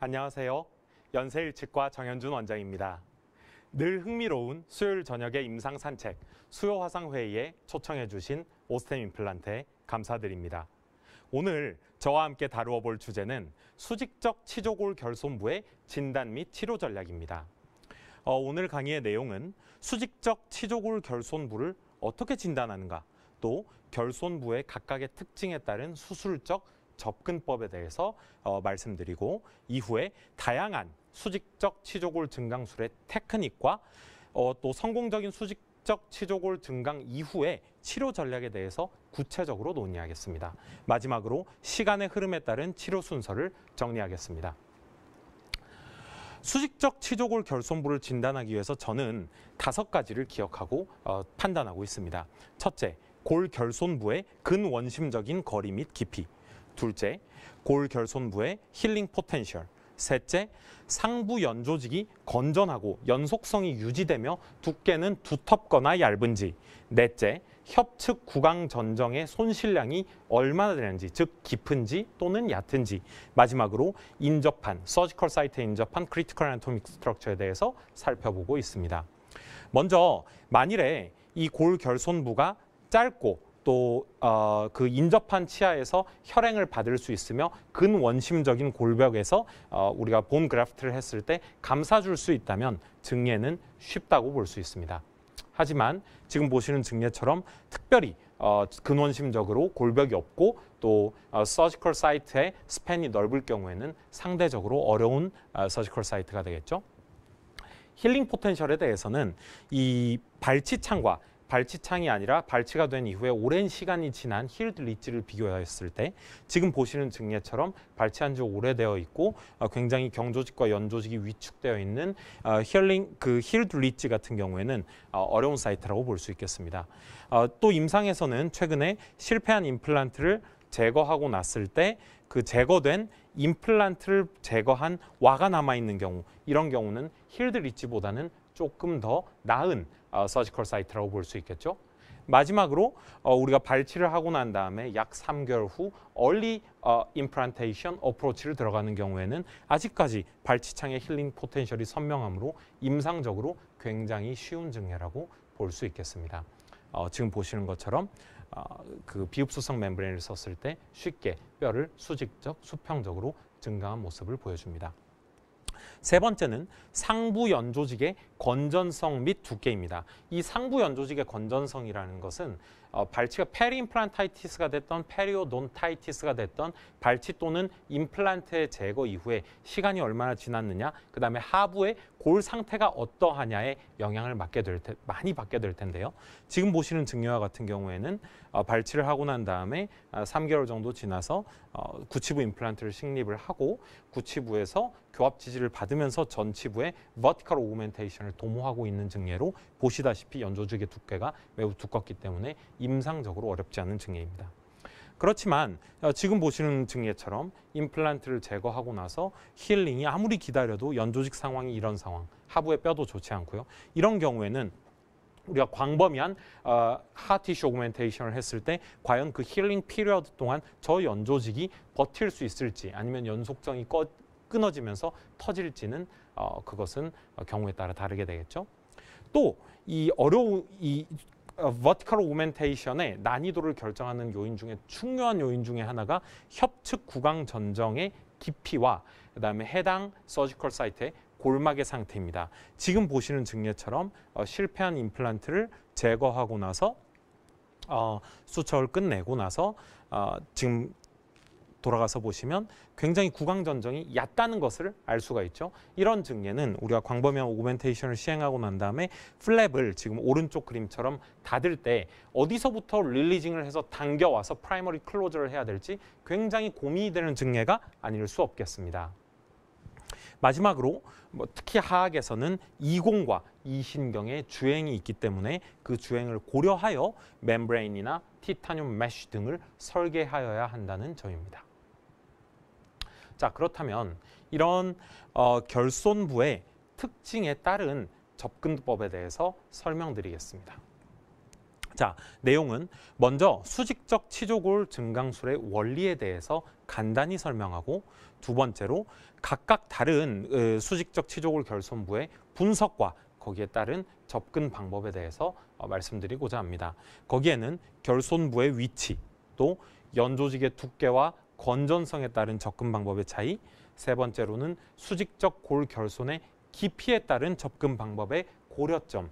안녕하세요. 연세일치과 정현준 원장입니다. 늘 흥미로운 수요일 저녁의 임상 산책, 수요 화상 회의에 초청해 주신 오스템 임플란트에 감사드립니다. 오늘 저와 함께 다루어 볼 주제는 수직적 치조골 결손부의 진단 및 치료 전략입니다. 어, 오늘 강의의 내용은 수직적 치조골 결손부를 어떻게 진단하는가, 또 결손부의 각각의 특징에 따른 수술적 접근법에 대해서 어, 말씀드리고 이후에 다양한 수직적 치조골 증강술의 테크닉과 어, 또 성공적인 수직적 치조골 증강 이후의 치료 전략에 대해서 구체적으로 논의하겠습니다. 마지막으로 시간의 흐름에 따른 치료 순서를 정리하겠습니다. 수직적 치조골 결손부를 진단하기 위해서 저는 다섯 가지를 기억하고 어, 판단하고 있습니다. 첫째, 골 결손부의 근원심적인 거리 및 깊이. 둘째, 골결손부의 힐링 포텐셜. 셋째, 상부 연조직이 건전하고 연속성이 유지되며 두께는 두텁거나 얇은지. 넷째, 협측 구강 전정의 손실량이 얼마나 되는지, 즉 깊은지 또는 얕은지. 마지막으로 인접한, 서지컬 사이트에 인접한 크리티컬 애나토믹 스트럭처에 대해서 살펴보고 있습니다. 먼저 만일에 이 골 결손부가 짧고 또그 어, 그 인접한 치아에서 혈행을 받을 수 있으며 근원심적인 골벽에서 어, 우리가 본 그래프트를 했을 때 감싸줄 수 있다면 증례는 쉽다고 볼 수 있습니다. 하지만 지금 보시는 증례처럼 특별히 어, 근원심적으로 골벽이 없고 또 어, 서지컬 사이트의 스팬이 넓을 경우에는 상대적으로 어려운 어, 서지컬 사이트가 되겠죠. 힐링 포텐셜에 대해서는 이 발치창과 발치창이 아니라 발치가 된 이후에 오랜 시간이 지난 힐드 리치를 비교했을 때 지금 보시는 증례처럼 발치한 지 오래되어 있고 어, 굉장히 경조직과 연조직이 위축되어 있는 어, 힐링 그 힐드 리치 같은 경우에는 어, 어려운 사이트라고 볼 수 있겠습니다. 또 임상에서는 최근에 실패한 임플란트를 제거하고 났을 때 그 제거된 임플란트를 제거한 와가 남아 있는 경우 이런 경우는 힐드 리치보다는 조금 더 나은 어, 서지컬 사이트라고 볼 수 있겠죠. 마지막으로 어, 우리가 발치를 하고 난 다음에 약 3개월 후 얼리 임플란테이션 어, 어프로치를 들어가는 경우에는 아직까지 발치창의 힐링 포텐셜이 선명하므로 임상적으로 굉장히 쉬운 증례라고 볼 수 있겠습니다. 어, 지금 보시는 것처럼 그 비흡수성 멤브레인을 썼을 때 쉽게 뼈를 수직적, 수평적으로 증강한 모습을 보여줍니다. 세 번째는 상부 연조직의 건전성 및 두께입니다. 이 상부 연조직의 건전성이라는 것은 어, 발치가 페리 임플란타이티스가 됐던 페리오돈타이티스가 됐던 발치 또는 임플란트의 제거 이후에 시간이 얼마나 지났느냐, 그 다음에 하부의 골 상태가 어떠하냐에 영향을 받게 될 테, 많이 받게 될 텐데요. 지금 보시는 증여와 같은 경우에는 어, 발치를 하고 난 다음에 아, 어, 3개월 정도 지나서 어, 구치부 임플란트를 식립을 하고 구치부에서 교합 지지를 받으면서 전치부에 vertical a u g m e n t a t i o n 을 도모하고 있는 증례로 보시다시피 연조직의 두께가 매우 두껍기 때문에 임상적으로 어렵지 않은 증례입니다. 그렇지만 어, 지금 보시는 증예처럼 임플란트를 제거하고 나서 힐링이 아무리 기다려도 연조직 상황이 이런 상황, 하부의 뼈도 좋지 않고요. 이런 경우에는 우리가 광범위한 어, 하티슈 오그멘테이션을 했을 때 과연 그 힐링 피리어드 동안 저 연조직이 버틸 수 있을지 아니면 연속성이 꺼, 끊어지면서 터질지는 어, 그것은 경우에 따라 다르게 되겠죠. 또 이 어려운 이 버티컬 어, 오멘테이션의 난이도를 결정하는 요인 중에 중요한 요인 중에 하나가 협측 구강 전정의 깊이와 그다음에 해당 서지컬 사이트의 골막의 상태입니다. 지금 보시는 증례처럼 어, 실패한 임플란트를 제거하고 나서 어, 수척을 끝내고 나서 어, 지금 돌아가서 보시면 굉장히 구강전정이 얕다는 것을 알 수가 있죠. 이런 증례는 우리가 광범위한 오그멘테이션을 시행하고 난 다음에 플랩을 지금 오른쪽 그림처럼 닫을 때 어디서부터 릴리징을 해서 당겨와서 프라이머리 클로저를 해야 될지 굉장히 고민이 되는 증례가 아닐 수 없겠습니다. 마지막으로 뭐 특히 하악에서는 이공과 이신경의 주행이 있기 때문에 그 주행을 고려하여 멤브레인이나 티타늄 메쉬 등을 설계하여야 한다는 점입니다. 자 그렇다면 이런 어, 결손부의 특징에 따른 접근법에 대해서 설명드리겠습니다. 자, 내용은 먼저 수직적 치조골 증강술의 원리에 대해서 간단히 설명하고 두 번째로 각각 다른 수직적 치조골 결손부의 분석과 거기에 따른 접근 방법에 대해서 어, 말씀드리고자 합니다. 거기에는 결손부의 위치, 또 연조직의 두께와 건전성에 따른 접근 방법의 차이, 세 번째로는 수직적 골 결손의 깊이에 따른 접근 방법의 고려점,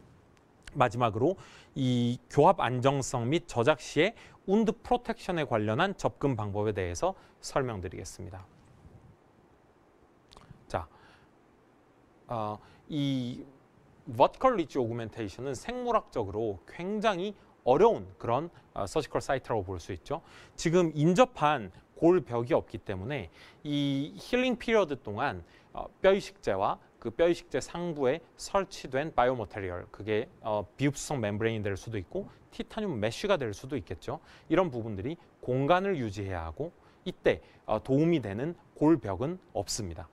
마지막으로 이 교합 안정성 및 저작 시의 운드 프로텍션에 관련한 접근 방법에 대해서 설명드리겠습니다. 자, 어, 이 버티컬 리치 오그멘테이션은 생물학적으로 굉장히 어려운 그런 어, 서지컬 사이트라고 볼 수 있죠. 지금 인접한 골벽이 없기 때문에 이 힐링 피리어드 동안 어, 뼈이식제와 그 뼈이식제 상부에 설치된 바이오모테리얼 그게 어, 비흡수성 멤브레인이 될 수도 있고 티타늄 메쉬가 될 수도 있겠죠. 이런 부분들이 공간을 유지해야 하고 이때 어, 도움이 되는 골벽은 없습니다.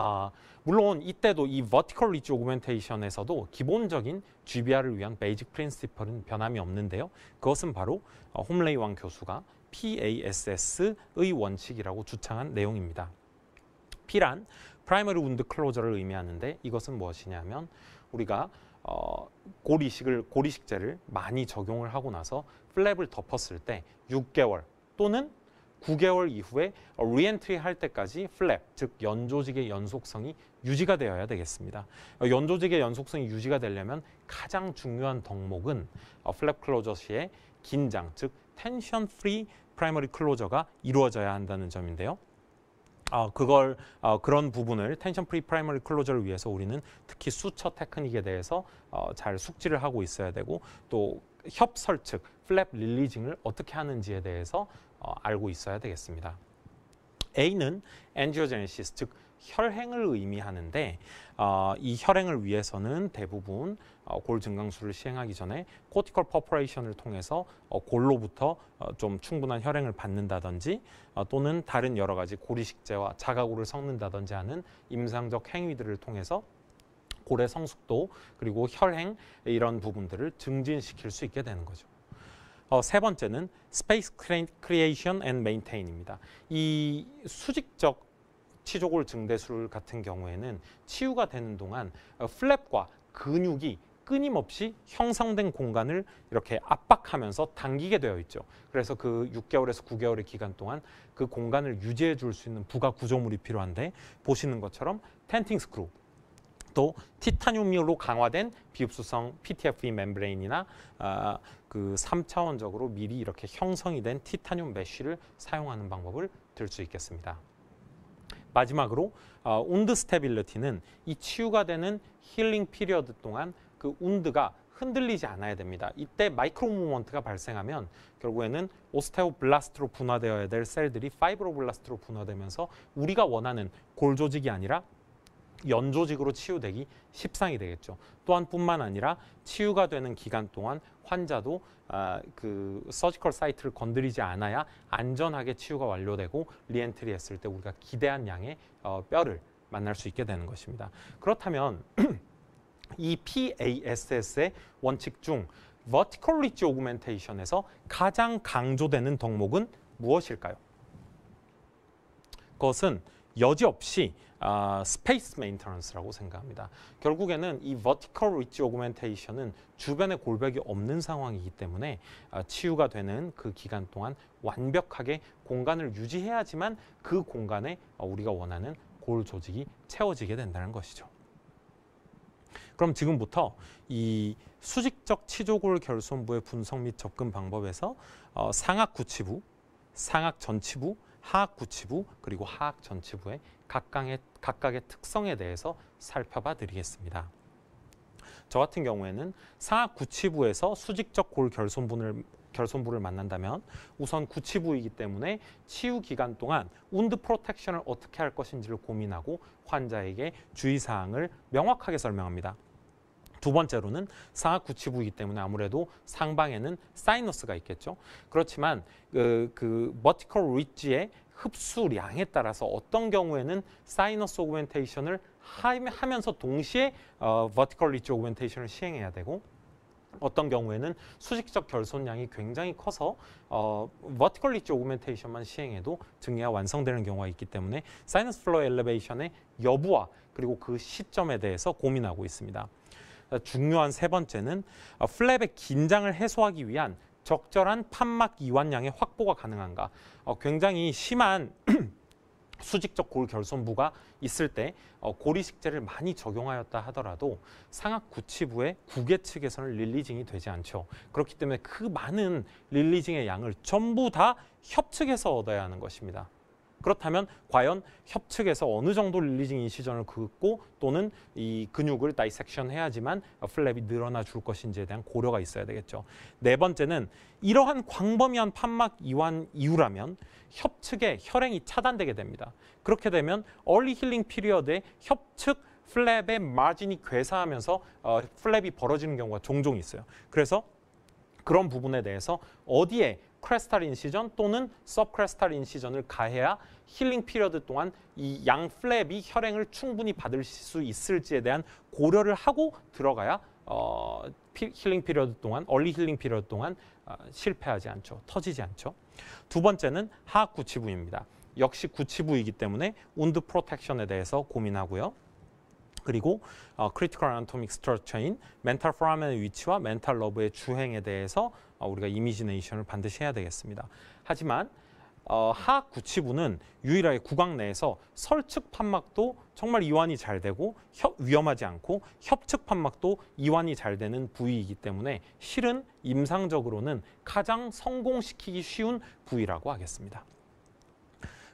아, 물론 이때도 이 vertical ridge augmentation에서도 기본적인 GBR을 위한 베이직 프린시플은 변함이 없는데요. 그것은 바로 어, 홈레이 왕 교수가 PASS의 원칙이라고 주창한 내용입니다. P란 primary wound closure를 의미하는데 이것은 무엇이냐면 우리가 어, 고리식을 고리식제를 많이 적용을 하고 나서 플랩을 덮었을 때 6개월 또는 9개월 이후에 리엔트리 할 때까지 플랩, 즉 연조직의 연속성이 유지가 되어야 되겠습니다. 어, 연조직의 연속성이 유지가 되려면 가장 중요한 덕목은 플랩 클로저 시에 긴장, 즉 텐션 프리 프라이머리 클로저가 이루어져야 한다는 점인데요. 어, 그걸 어, 그런 부분을 텐션 프리 프라이머리 클로저를 위해서 우리는 특히 수처 테크닉에 대해서 어, 잘 숙지를 하고 있어야 되고 또 협설 측 플랩 릴리징을 어떻게 하는지에 대해서 어, 알고 있어야 되겠습니다. A는 a n g i o g e 즉 혈행을 의미하는데 어, 이 혈행을 위해서는 대부분 어, 골 증강술을 시행하기 전에 코티컬 퍼퍼레이션을 통해서 어, 골로부터 어, 좀 충분한 혈행을 받는다든지 어, 또는 다른 여러 가지 고리식제와 자가골을 섞는다든지 하는 임상적 행위들을 통해서 골의 성숙도 그리고 혈행 이런 부분들을 증진시킬 수 있게 되는 거죠. 어, 세 번째는 스페이스 크리에이션 앤 메인테인입니다. 이 수직적 치조골 증대술 같은 경우에는 치유가 되는 동안 플랩과 어, 근육이 끊임없이 형성된 공간을 이렇게 압박하면서 당기게 되어 있죠. 그래서 그 6개월에서 9개월의 기간 동안 그 공간을 유지해 줄 수 있는 부가 구조물이 필요한데 보시는 것처럼 텐팅 스크루 또 티타늄으로 강화된 비흡수성 PTFE 멤브레인이나 아, 그 3차원적으로 미리 이렇게 형성이 된 티타늄 메쉬를 사용하는 방법을 들 수 있겠습니다. 마지막으로 어, 아, 운드 스테빌리티는 이 치유가 되는 힐링 피리어드 동안 그 운드가 흔들리지 않아야 됩니다. 이때 마이크로 모먼트가 발생하면 결국에는 오스테오블라스트로 분화되어야 될 셀들이 파이브로블라스트로 분화되면서 우리가 원하는 골 조직이 아니라 연조직으로 치유되기 십상이 되겠죠. 또한 뿐만 아니라 치유가 되는 기간 동안 환자도 아, 그 서지컬 사이트를 건드리지 않아야 안전하게 치유가 완료되고 리엔트리 했을 때 우리가 기대한 양의 어, 뼈를 만날 수 있게 되는 것입니다. 그렇다면 이 PASS의 원칙 중 Vertical Ridge Augmentation에서 가장 강조되는 덕목은 무엇일까요? 그것은 여지없이 아, 스페이스 메인터넌스라고 생각합니다. 결국에는 이 버티컬 리치 오그멘테이션은 주변에 골격이 없는 상황이기 때문에 아, 치유가 되는 그 기간 동안 완벽하게 공간을 유지해야지만 그 공간에 어, 우리가 원하는 골 조직이 채워지게 된다는 것이죠. 그럼 지금부터 이 수직적 치조골 결손부의 분석 및 접근 방법에서 어, 상악 구치부, 상악 전치부, 하악구치부 그리고 하악전치부의 각각의, 각각의 특성에 대해서 살펴봐 드리겠습니다. 저 같은 경우에는 사구치부에서 수직적 골 결손분을 결손부를 만난다면 우선 구치부이기 때문에 치유 기간 동안 운드 프로텍션을 어떻게 할 것인지를 고민하고 환자에게 주의사항을 명확하게 설명합니다. 두 번째로는 상하구치부이기 때문에 아무래도 상방에는 사이너스가 있겠죠. 그렇지만 그, 그 버티컬 리지의 흡수량에 따라서 어떤 경우에는 사이너스 오그멘테이션을 하면서 동시에 어, 버티컬 리지 오그멘테이션을 시행해야 되고 어떤 경우에는 수직적 결손량이 굉장히 커서 어, 버티컬 리지 오그멘테이션만 시행해도 증례가 완성되는 경우가 있기 때문에 사이너스 플로 엘리베이션의 여부와 그리고 그 시점에 대해서 고민하고 있습니다. 중요한 세 번째는 어, 플랩의 긴장을 해소하기 위한 적절한 판막 이완량의 확보가 가능한가. 어, 굉장히 심한 수직적 골 결손부가 있을 때 어, 고리식재를 많이 적용하였다 하더라도 상악 구치부의 구개측 에서는 릴리징이 되지 않죠. 그렇기 때문에 그 많은 릴리징의 양을 전부 다 협측에서 얻어야 하는 것입니다. 그렇다면 과연 협측에서 어느 정도 릴리징 인시전을 긋고 또는 이 근육을 다이섹션 해야지만 플랩이 늘어나 줄 것인지에 대한 고려가 있어야 되겠죠. 네 번째는 이러한 광범위한 판막 이완 이유라면 협측의 혈행이 차단되게 됩니다. 그렇게 되면 얼리 힐링 피리어드에 협측 플랩의 마진이 괴사하면서 어, 플랩이 벌어지는 경우가 종종 있어요. 그래서 그런 부분에 대해서 어디에 크레스탈 인시전 또는 서크레스탈 인시전을 가해야 힐링 피리어드 동안 이 양 플랩이 혈행을 충분히 받을 수 있을지에 대한 고려를 하고 들어가야 어, 피, 힐링 피리어드 동안 얼리 힐링 피리어드 동안 어, 실패하지 않죠. 터지지 않죠. 두 번째는 하악 구치부입니다. 역시 구치부이기 때문에 운드 프로텍션에 대해서 고민하고요. 그리고 어, 크리티컬 아나토믹 스트럭처인 멘탈 포라멘의 위치와 멘탈 러브의 주행에 대해서 어, 우리가 이미지네이션을 반드시 해야 되겠습니다. 하지만 어, 하악 구치부는 유일하게 구강 내에서 설측 판막도 정말 이완이 잘 되고 협, 위험하지 않고 협측 판막도 이완이 잘 되는 부위이기 때문에 실은 임상적으로는 가장 성공시키기 쉬운 부위라고 하겠습니다.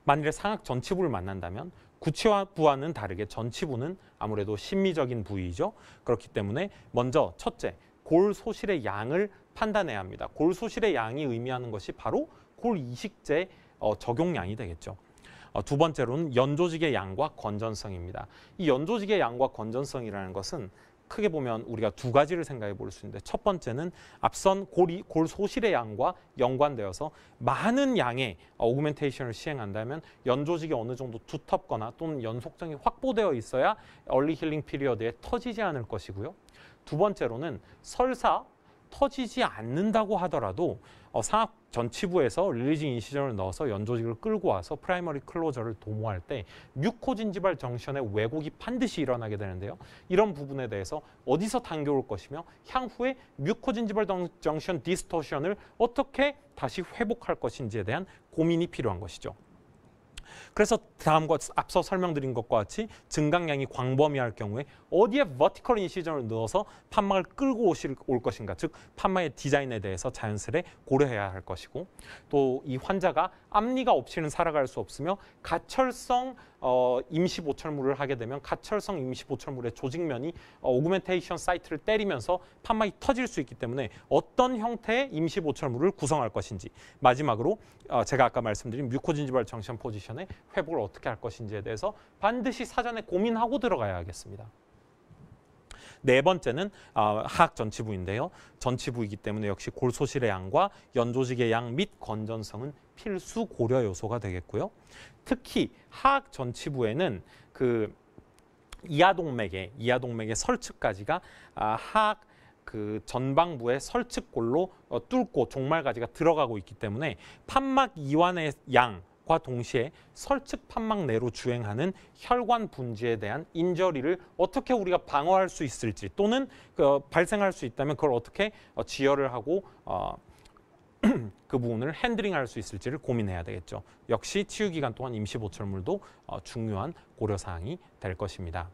만일 상악 전치부를 만난다면 구치와 부와는 다르게 전치부는 아무래도 심미적인 부위이죠. 그렇기 때문에 먼저 첫째, 골 소실의 양을 판단해야 합니다. 골 소실의 양이 의미하는 것이 바로 골 이식제 어, 적용량이 되겠죠. 어, 두 번째로는 연조직의 양과 건전성입니다. 이 연조직의 양과 건전성이라는 것은 크게 보면 우리가 두 가지를 생각해 볼 수 있는데 첫 번째는 앞선 골이, 골 소실의 양과 연관되어서 많은 양의 오그멘테이션을 시행한다면 연조직이 어느 정도 두텁거나 또는 연속성이 확보되어 있어야 얼리 힐링 피리어드에 터지지 않을 것이고요. 두 번째로는 설사 터지지 않는다고 하더라도 어, 산업 전치부에서 릴리징 인시전을 넣어서 연조직을 끌고 와서 프라이머리 클로저를 도모할 때 뮤코진지발 정션의 왜곡이 반드시 일어나게 되는데요. 이런 부분에 대해서 어디서 당겨올 것이며 향후에 뮤코진지발 정션 디스토션을 어떻게 다시 회복할 것인지에 대한 고민이 필요한 것이죠. 그래서 다음과 앞서 설명드린 것과 같이 증강량이 광범위할 경우에 어디에 vertical n 버티컬 인시전을 넣어서 판막을 끌고 오실, 올 것인가 즉 판막의 디자인에 대해서 자연스레 고려해야 할 것이고 또 이 환자가 앞니가 없이는 살아갈 수 없으며 가철성 어, 임시 보철물을 하게 되면 가철성 임시 보철물의 조직면이 어, 오그멘테이션 사이트를 때리면서 판막이 터질 수 있기 때문에 어떤 형태의 임시 보철물을 구성할 것인지 마지막으로 어, 제가 아까 말씀드린 뮤코진지발 정션 포지션의 회복을 어떻게 할 것인지에 대해서 반드시 사전에 고민하고 들어가야 하겠습니다. 네 번째는 하악 어, 전치부인데요. 전치부이기 때문에 역시 골소실의 양과 연조직의 양 및 건전성은 필수 고려 요소가 되겠고요. 특히 하악 전치부에는 그 이하동맥의 이하동맥의 설측까지가 하악 아, 그 전방부의 설측골로 어, 뚫고 종말까지가 들어가고 있기 때문에 판막 이완의 양과 동시에 설측 판막 내로 주행하는 혈관 분지에 대한 인저리를 어떻게 우리가 방어할 수 있을지 또는 그 발생할 수 있다면 그걸 어떻게 어, 지혈을 하고 어 그 부분을 핸드링할 수 있을지를 고민해야 되겠죠. 역시 치유 기간 동안 임시 보철물도 어, 중요한 고려 사항이 될 것입니다.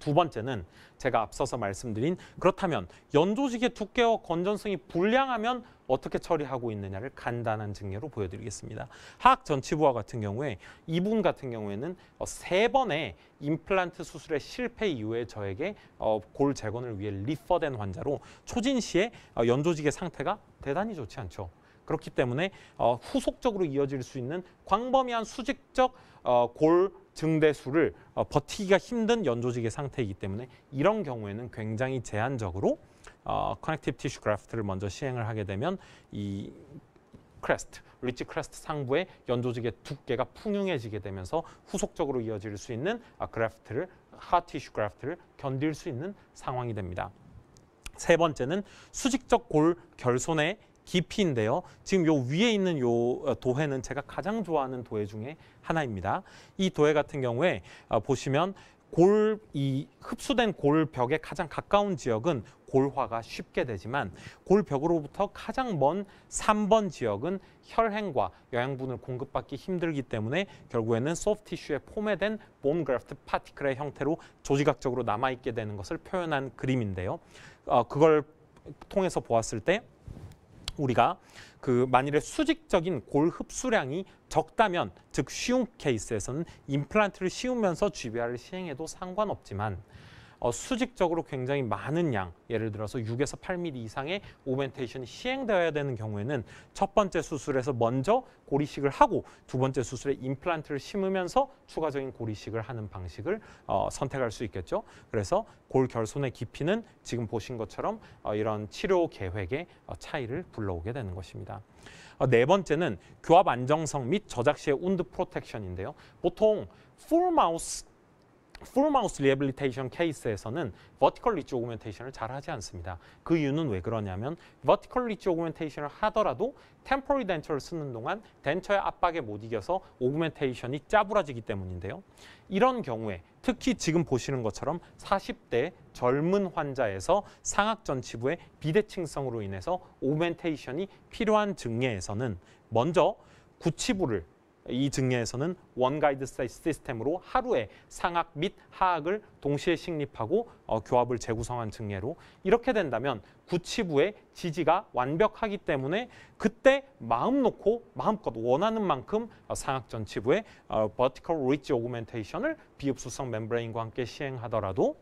두 번째는 제가 앞서서 말씀드린 그렇다면 연조직의 두께와 건전성이 불량하면 어떻게 처리하고 있느냐를 간단한 증례로 보여드리겠습니다. 하 전치부와 같은 경우에 이분 같은 경우에는 어, 세 번의 임플란트 수술의 실패 이후에 저에게 어, 골 재건을 위해 리퍼된 환자로 초진 시에 어, 연조직의 상태가 대단히 좋지 않죠. 그렇기 때문에 어, 후속적으로 이어질 수 있는 광범위한 수직적 어, 골 증대수를 어, 버티기가 힘든 연조직의 상태이기 때문에 이런 경우에는 굉장히 제한적으로 어, 커넥티브 티슈 그래프트를 먼저 시행을 하게 되면 이 크레스트, 리치 크레스트 상부의 연조직의 두께가 풍흉해지게 되면서 후속적으로 이어질 수 있는 그래프트를 하티슈 그래프트를 견딜 수 있는 상황이 됩니다. 세 번째는 수직적 골 결손의 깊이인데요. 지금 요 위에 있는 요 어, 도해는 제가 가장 좋아하는 도해 중에 하나입니다. 이 도해 같은 경우에 어, 보시면 골, 이 흡수된 골벽에 가장 가까운 지역은 골화가 쉽게 되지만 골벽으로부터 가장 먼 3번 지역은 혈행과 영양분을 공급받기 힘들기 때문에 결국에는 소프티슈에 포매된 본 그래프트 파티클의 형태로 조직학적으로 남아있게 되는 것을 표현한 그림인데요. 어, 그걸 통해서 보았을 때 우리가 그 만일에 수직적인 골 흡수량이 적다면 즉 쉬운 케이스에서는 임플란트를 씌우면서 GBR을 시행해도 상관없지만 어, 수직적으로 굉장히 많은 양, 예를 들어서 6에서 8mm 이상의 오멘테이션이 시행되어야 되는 경우에는 첫 번째 수술에서 먼저 고리식을 하고 두 번째 수술에 임플란트를 심으면서 추가적인 고리식을 하는 방식을 어, 선택할 수 있겠죠. 그래서 골결손의 깊이는 지금 보신 것처럼 어, 이런 치료 계획의 어, 차이를 불러오게 되는 것입니다. 어, 네 번째는 교합 안정성 및 저작 시의 운드 프로텍션인데요. 보통 풀 마우스 풀마우스 리해빌리테이션 케이스에서는 버티컬 리치 오그멘테이션을 잘 하지 않습니다. 그 이유는 왜 그러냐면 버티컬 리치 오그멘테이션을 하더라도 템포리 덴처를 쓰는 동안 덴처의 압박에 못 이겨서 오그멘테이션이 짜부라지기 때문인데요. 이런 경우에 특히 지금 보시는 것처럼 40대 젊은 환자에서 상악전치부의 비대칭성으로 인해서 오멘테이션이 필요한 증례에서는 먼저 구치부를 이 증여에서는 원가이드 시스템으로 하루에 상악 및 하악을 동시에 식립하고 어, 교합을 재구성한 증례로 이렇게 된다면 구치부의 지지가 완벽하기 때문에 그때 마음 놓고 마음껏 원하는 만큼 어, 상악전치부의 어, vertical ridge augmentation을 비읍수성 멤브레인과 함께 시행하더라도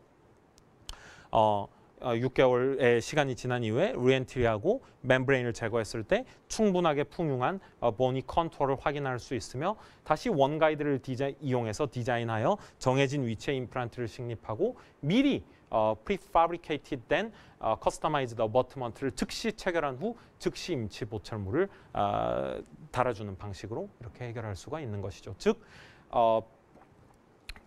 어, 6개월의 어, 시간이 지난 이후에 리엔트리하고 멤브레인을 제거했을 때 충분하게 풍흉한 보니 어, 컨투어를 확인할 수 있으며 다시 원가이드를 디자, 이용해서 디자인하여 정해진 위치에 임플란트를 식립하고 미리 어, prefabricated 된 어, customized abutment를 즉시 체결한 후 즉시 임치 보철물을 어, 달아주는 방식으로 이렇게 해결할 수가 있는 것이죠. 즉 어,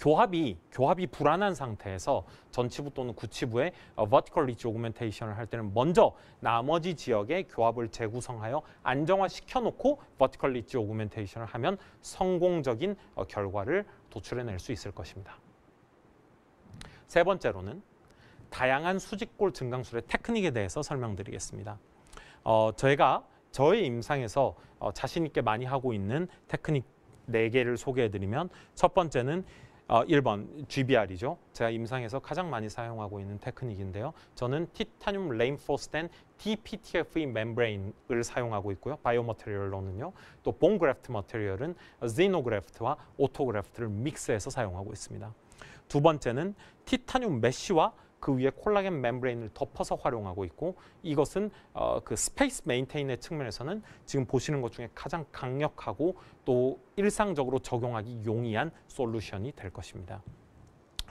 교합이 교합이 불안한 상태에서 전치부 또는 구치부에 어, vertical r i d e augmentation을 할 때는 먼저 나머지 지역의 교합을 재구성하여 안정화시켜 놓고 vertical r i d e augmentation을 하면 성공적인 어, 결과를 도출해낼 수 있을 것입니다. 세 번째로는 다양한 수직골 증강술의 테크닉에 대해서 설명드리겠습니다. 어, 저희가 저의 임상에서 어, 자신 있게 많이 하고 있는 테크닉 네개를 소개해드리면 첫 번째는 어, 아, 1번 GBR이죠. 제가 임상에서 가장 많이 사용하고 있는 테크닉인데요. 저는 티타늄 레인포스된 DPTF의 멤브레인을 e 사용하고 있고요. 바이오머테리얼로는요. 또 본그래프트 머테리얼은 지노그래프트와 오토그래프트를 믹스해서 사용하고 있습니다. 두 번째는 티타늄 메쉬와 그 위에 콜라겐 멤브레인을 덮어서 활용하고 있고 이것은 어, 그 스페이스 메인테인의 측면에서는 지금 보시는 것 중에 가장 강력하고 또 일상적으로 적용하기 용이한 솔루션이 될 것입니다.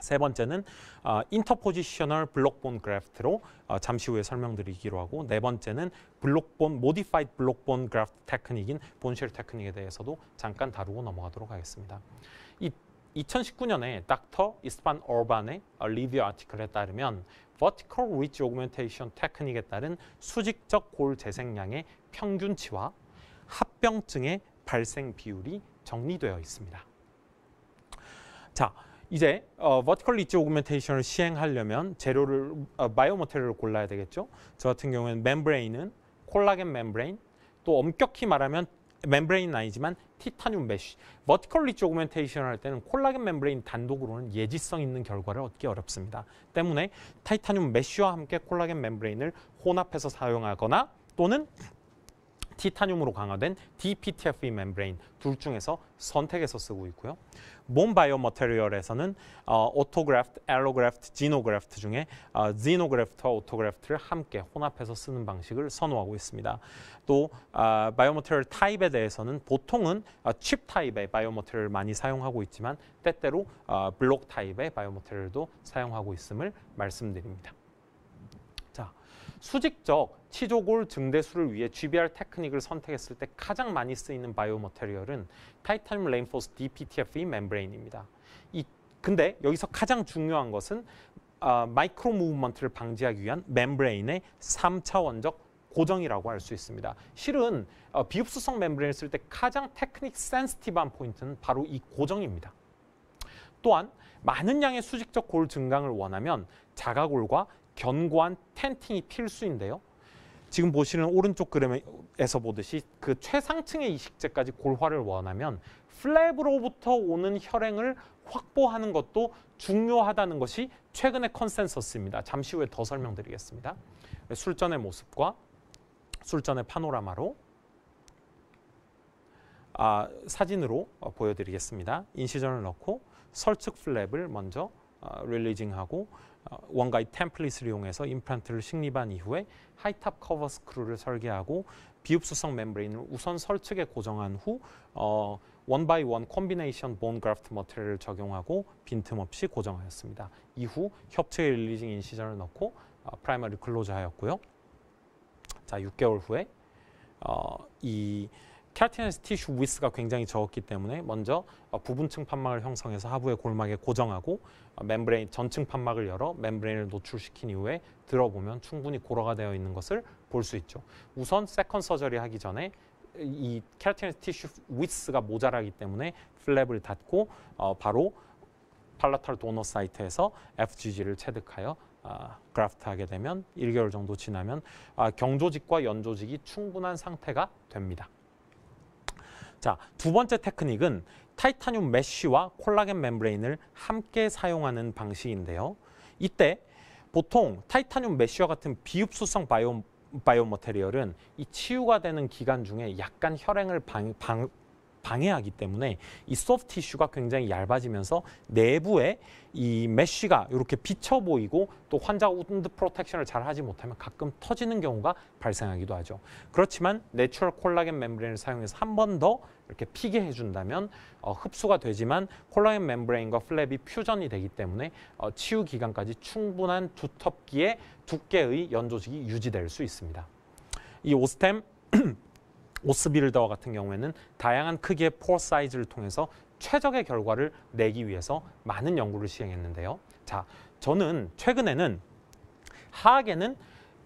세 번째는 어, 인터포지셔널 블록본 그래프트로 어, 잠시 후에 설명드리기로 하고 네 번째는 블록본 모디파이드 블록본 그래프트 테크닉인 본쉘 테크닉에 대해서도 잠깐 다루고 넘어가도록 하겠습니다. 2019년에 닥터 이스판 어반의 리뷰 아티클에 따르면 Vertical Ridge Augmentation t e c h n i q u e 에 따른 수직적 골 재생량의 평균치와 합병증의 발생 비율이 정리되어 있습니다. 자, 이제 어, 버티컬 리치 오그멘테이션을 시행하려면 재료를 어, 바이오 모테리얼 골라야 되겠죠. 저 같은 경우에는 멤브레인은 콜라겐 멤브레인, 또 엄격히 말하면 멤브레인은 아니지만 티타늄 메쉬, 머티컬 리조그멘테이션 할 때는 콜라겐 멤브레인 단독으로는 예지성 있는 결과를 얻기 어렵습니다. 때문에 타이타늄 메쉬와 함께 콜라겐 멤브레인을 혼합해서 사용하거나 또는 티타늄으로 강화된 DPTF e 멤브레인 둘 중에서 선택해서 쓰고 있고요. 몸 바이오 머테리얼에서는 어, 오토그래프트, 엘로그래프트, 지노그래프트 중에 어, 지노그래프트와 오토그래프트를 함께 혼합해서 쓰는 방식을 선호하고 있습니다. 또 어, 아, 바이오 머테리얼 타입에 대해서는 보통은 어, 칩 타입의 바이오 머테리얼을 많이 사용하고 있지만 때때로 어, 블록 타입의 바이오 머테리얼도 사용하고 있음을 말씀드립니다. 수직적 치조골 증대수를 위해 GBR 테크닉을 선택했을 때 가장 많이 쓰이는 바이오 머테리얼은 타이타늄 레인포스 DPTFE 멤브레인입니다. 이, 근데 여기서 가장 중요한 것은 어, 마이크로 무브먼트를 방지하기 위한 멤브레인의 3차원적 고정이라고 할 수 있습니다. 실은 어, 비흡수성 멤브레인을 쓸 때 가장 테크닉 센스티브한 포인트는 바로 이 고정입니다. 또한 많은 양의 수직적 골 증강을 원하면 자가골과 견고한 텐팅이 필수인데요. 지금 보시는 오른쪽 그림에서 보듯이 그 최상층의 이식재까지 골화를 원하면 플랩으로부터 오는 혈행을 확보하는 것도 중요하다는 것이 최근의 컨센서스입니다. 잠시 후에 더 설명드리겠습니다. 술전의 모습과 술전의 파노라마로 아, 사진으로 어, 보여드리겠습니다. 인시전을 넣고 설측 플랩을 먼저 어, 릴리징하고 원가의 템플릿을 이용해서 임플란트를 식립한 이후에 하이탑 커버 스크루를 설계하고 비흡수성 멤브레인을 우선 설측에 고정한 후 어, 원바이 원 콤비네이션 본 그래프트 머테리얼을 적용하고 빈틈없이 고정하였습니다. 이후 협체 릴리징 인시전을 넣고 어, 프라이머리 클로즈하였고요. 자, 6개월 후에 어, 이 케라티네 티슈 위스가 굉장히 적었기 때문에 먼저 어, 부분층 판막을 형성해서 하부의 골막에 고정하고 어, 멤브레인 전층 판막을 열어 멤브레인을 노출시킨 이후에 들어보면 충분히 고라가 되어 있는 것을 볼 수 있죠. 우선 세컨 서저리 하기 전에 이케라티네 티슈 위스가 모자라기 때문에 플랩을 닫고 어, 바로 팔라탈 도너 사이트에서 FGG를 체득하여 아, 그라프트하게 되면 1개월 정도 지나면 아, 경조직과 연조직이 충분한 상태가 됩니다. 자, 두 번째 테크닉은 타이타늄 메쉬와 콜라겐 멤브레인을 함께 사용하는 방식인데요. 이때 보통 타이타늄 메쉬와 같은 비흡수성 바이오 바이오머테리얼은 이 치유가 되는 기간 중에 약간 혈행을 방, 방, 방해하기 때문에 이 소프트 티슈가 굉장히 얇아지면서 내부에 이 메쉬가 이렇게 비쳐 보이고 또 환자가 운드 프로텍션을 잘 하지 못하면 가끔 터지는 경우가 발생하기도 하죠. 그렇지만 내추럴 콜라겐 멤브레인을 사용해서 한 번 더 이렇게 피게 해준다면 어, 흡수가 되지만 콜라겐 멤브레인과 플랩이 퓨전이 되기 때문에 어, 치유 기간까지 충분한 두텁기의 두께의 연조직이 유지될 수 있습니다. 이 오스템 오스빌더와 같은 경우에는 다양한 크기의 포 사이즈를 통해서 최적의 결과를 내기 위해서 많은 연구를 시행했는데요. 자, 저는 최근에는 하악에는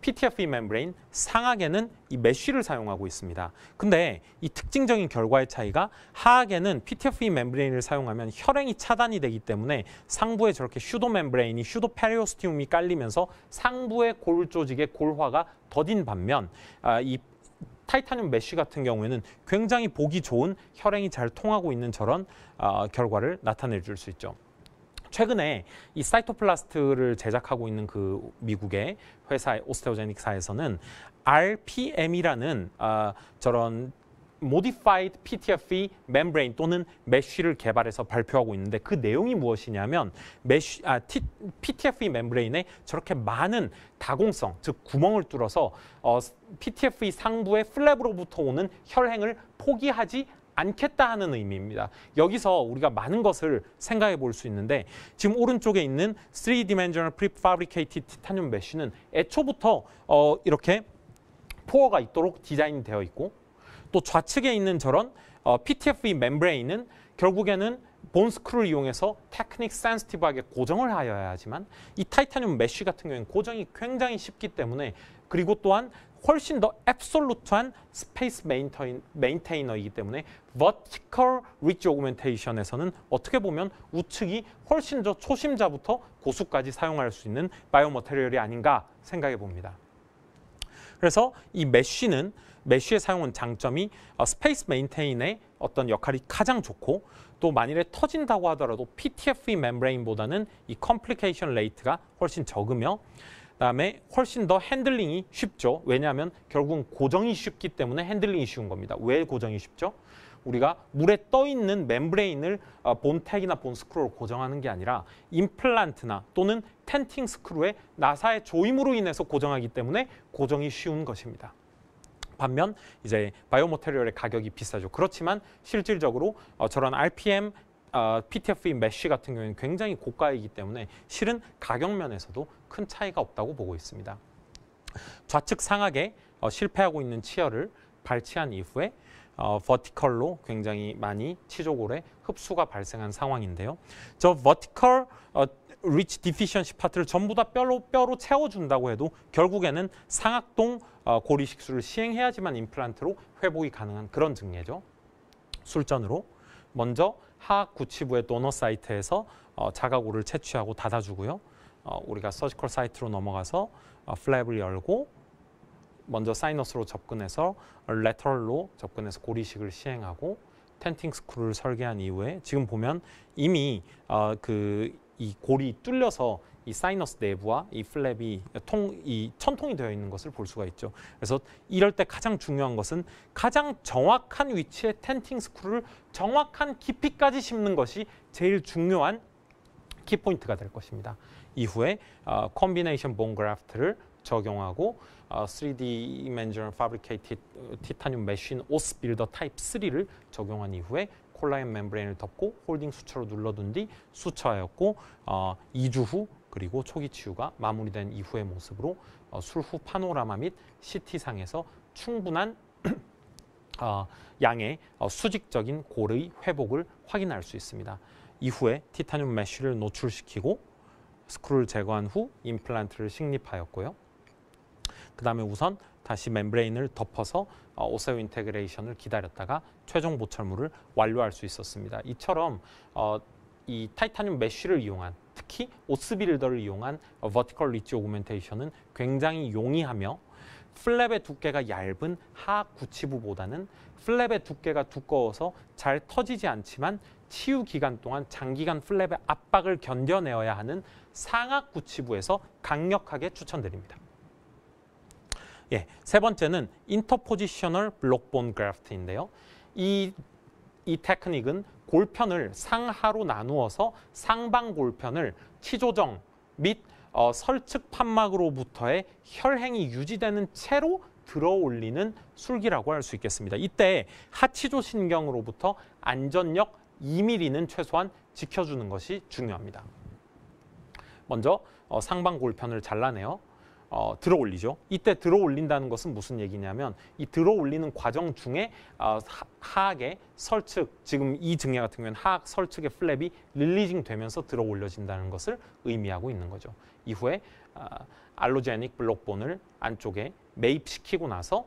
PTFE 멤브레인, 상악에는 이 메쉬를 사용하고 있습니다. 근데 이 특징적인 결과의 차이가 하악에는 PTFE 멤브레인을 사용하면 혈행이 차단이 되기 때문에 상부에 저렇게 슈도 멤브레인이 슈도 페리오스티움이 깔리면서 상부의 골 조직의 골화가 더딘 반면 아, 이 타이타늄 메쉬 같은 경우에는 굉장히 보기 좋은 혈행이 잘 통하고 있는 저런 어, 결과를 나타내 줄 수 있죠. 최근에 이 사이토플라스트를 제작하고 있는 그 미국의 회사 오스테오제닉사에서는 RPM이라는 아, 저런 modified PTFE membrane 또는 메쉬를 개발해서 발표하고 있는데 그 내용이 무엇이냐면 메쉬, 아, T, PTFE 멤브레인에 저렇게 많은 다공성, 즉 구멍을 뚫어서 어, PTFE 상부의 플랩으로부터 오는 혈행을 포기하지 않겠다 하는 의미입니다. 여기서 우리가 많은 것을 생각해 볼 수 있는데 지금 오른쪽에 있는 3-dimensional prefabricated titanium mesh는 애초부터 어, 이렇게 포어가 있도록 디자인되어 있고 또 좌측에 있는 저런 어, PTFE 멤브레인은 결국에는 본 스크루를 이용해서 테크닉 센스티브하게 고정을 하여야지만 하이 타이타늄 메쉬 같은 경우에는 고정이 굉장히 쉽기 때문에 그리고 또한 훨씬 더 앱솔루트한 스페이스 메인테이너이기 때문에 vertical ridge augmentation에서는 어떻게 보면 우측이 훨씬 더 초심자부터 고수까지 사용할 수 있는 바이오머테리얼이 아닌가 생각해 봅니다. 그래서 이 메쉬는 메쉬의 사용은 장점이 어, 스페이스 메인테인의 어떤 역할이 가장 좋고 또 만일에 터진다고 하더라도 PTFE 멤브레인보다는 이 컴플리케이션 레이트가 훨씬 적으며 그다음에 훨씬 더 핸들링이 쉽죠. 왜냐하면 결국은 고정이 쉽기 때문에 핸들링이 쉬운 겁니다. 왜 고정이 쉽죠? 우리가 물에 떠 있는 멤브레인을 어, 본택이나 본스크루로 고정하는 게 아니라 임플란트나 또는 텐팅 스크루의 나사의 조임으로 인해서 고정하기 때문에 고정이 쉬운 것입니다. 반면 이제 바이오 모테리얼의 가격이 비싸죠. 그렇지만 실질적으로 어, 저런 RPM 어, PTFE 메쉬 같은 경우에는 굉장히 고가이기 때문에 실은 가격 면에서도 큰 차이가 없다고 보고 있습니다. 좌측 상악에 어, 실패하고 있는 치열을 발치한 이후에 어, 버티컬로 굉장히 많이 치조골에 흡수가 발생한 상황인데요. 저 버티컬 어, 리치 디피션시 파트를 전부 다 뼈로 뼈로 채워준다고 해도 결국에는 상악동 어, 고리식술을 시행해야지만 임플란트로 회복이 가능한 그런 증례죠. 술전으로 먼저 하악 구치부의 도너 사이트에서 어, 자가골을 채취하고 닫아주고요. 어, 우리가 서지컬 사이트로 넘어가서 플랩을 열고 먼저 사이너스로 접근해서 레터럴로 접근해서 고리식을 시행하고 텐팅 스크루를 설계한 이후에 지금 보면 이미 어, 그이 골이 뚫려서 이 사이너스 내부와 이 플랩이 통, 이 천통이 되어 있는 것을 볼 수가 있죠. 그래서 이럴 때 가장 중요한 것은 가장 정확한 위치에 텐팅 스크루를 정확한 깊이까지 심는 것이 제일 중요한 키포인트가 될 것입니다. 이후에 어, 컨비네이션 본 그래프트를 적용하고 어, 3D i m e n s i Fabricated Titanium Machine OS Builder Type 3를 적용한 이후에 콜라겐 멤브레인을 덮고 홀딩 수처로 눌러둔 뒤 수처하였고 어, 2주 후 그리고 초기 치유가 마무리된 이후의 모습으로 어, 술후 파노라마 및 CT상에서 충분한 어, 양의 어, 수직적인 골의 회복을 확인할 수 있습니다. 이후에 티타늄 메쉬를 노출시키고 스크루를 제거한 후 임플란트를 식립하였고요. 그 다음에 우선 다시 멤브레인을 덮어서 어, 오세오 인테그레이션을 기다렸다가 최종 보철물을 완료할 수 있었습니다. 이처럼 어, 이 타이타늄 메쉬를 이용한 특히 오스 빌더를 이용한 버티컬 리치 오그멘테이션은 굉장히 용이하며 플랩의 두께가 얇은 하악 구치부보다는 플랩의 두께가 두꺼워서 잘 터지지 않지만 치유 기간 동안 장기간 플랩의 압박을 견뎌내어야 하는 상악 구치부에서 강력하게 추천드립니다. 예, 세 번째는 인터포지셔널 블록본 그래프트인데요. 이, 이 테크닉은 골편을 상하로 나누어서 상방 골편을 치조정 및 어, 설측 판막으로부터의 혈행이 유지되는 채로 들어올리는 술기라고 할 수 있겠습니다. 이때 하치조 신경으로부터 안전력 2mm는 최소한 지켜주는 것이 중요합니다. 먼저 어, 상방 골편을 잘라내요 어, 들어 올리죠. 이때 들어 올린다는 것은 무슨 얘기냐면 이 들어 올리는 과정 중에 어, 하악의 설측, 지금 이 증례 같은 경우에는 하악 설측의 플랩이 릴리징 되면서 들어 올려진다는 것을 의미하고 있는 거죠. 이후에 어, 알로제닉 블록본을 안쪽에 매입시키고 나서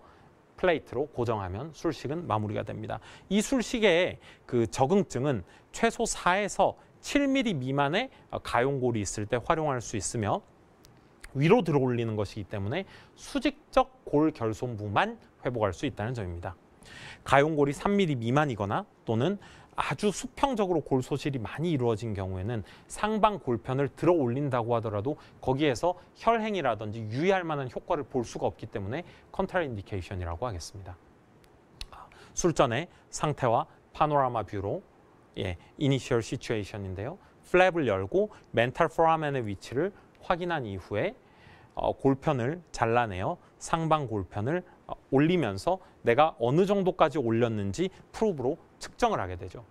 플레이트로 고정하면 술식은 마무리가 됩니다. 이 술식의 그 적응증은 최소 4에서 7mm 미만의 가용골이 있을 때 활용할 수 있으며 위로 들어올리는 것이기 때문에 수직적 골 결손부만 회복할 수 있다는 점입니다. 가용골이 3mm 미만이거나 또는 아주 수평적으로 골 소실이 많이 이루어진 경우에는 상방 골편을 들어 올린다고 하더라도 거기에서 혈행이라든지 유의할 만한 효과를 볼 수가 없기 때문에 컨트라인디케이션이라고 하겠습니다. 술전의 상태와 파노라마 뷰로 예, 이니셜 시츄에이션인데요. 플랩을 열고 멘탈 포라멘의 위치를 확인한 이후에 어, 골편을 잘라내어 상방 골편을 어, 올리면서 내가 어느 정도까지 올렸는지 프로브로 측정을 하게 되죠.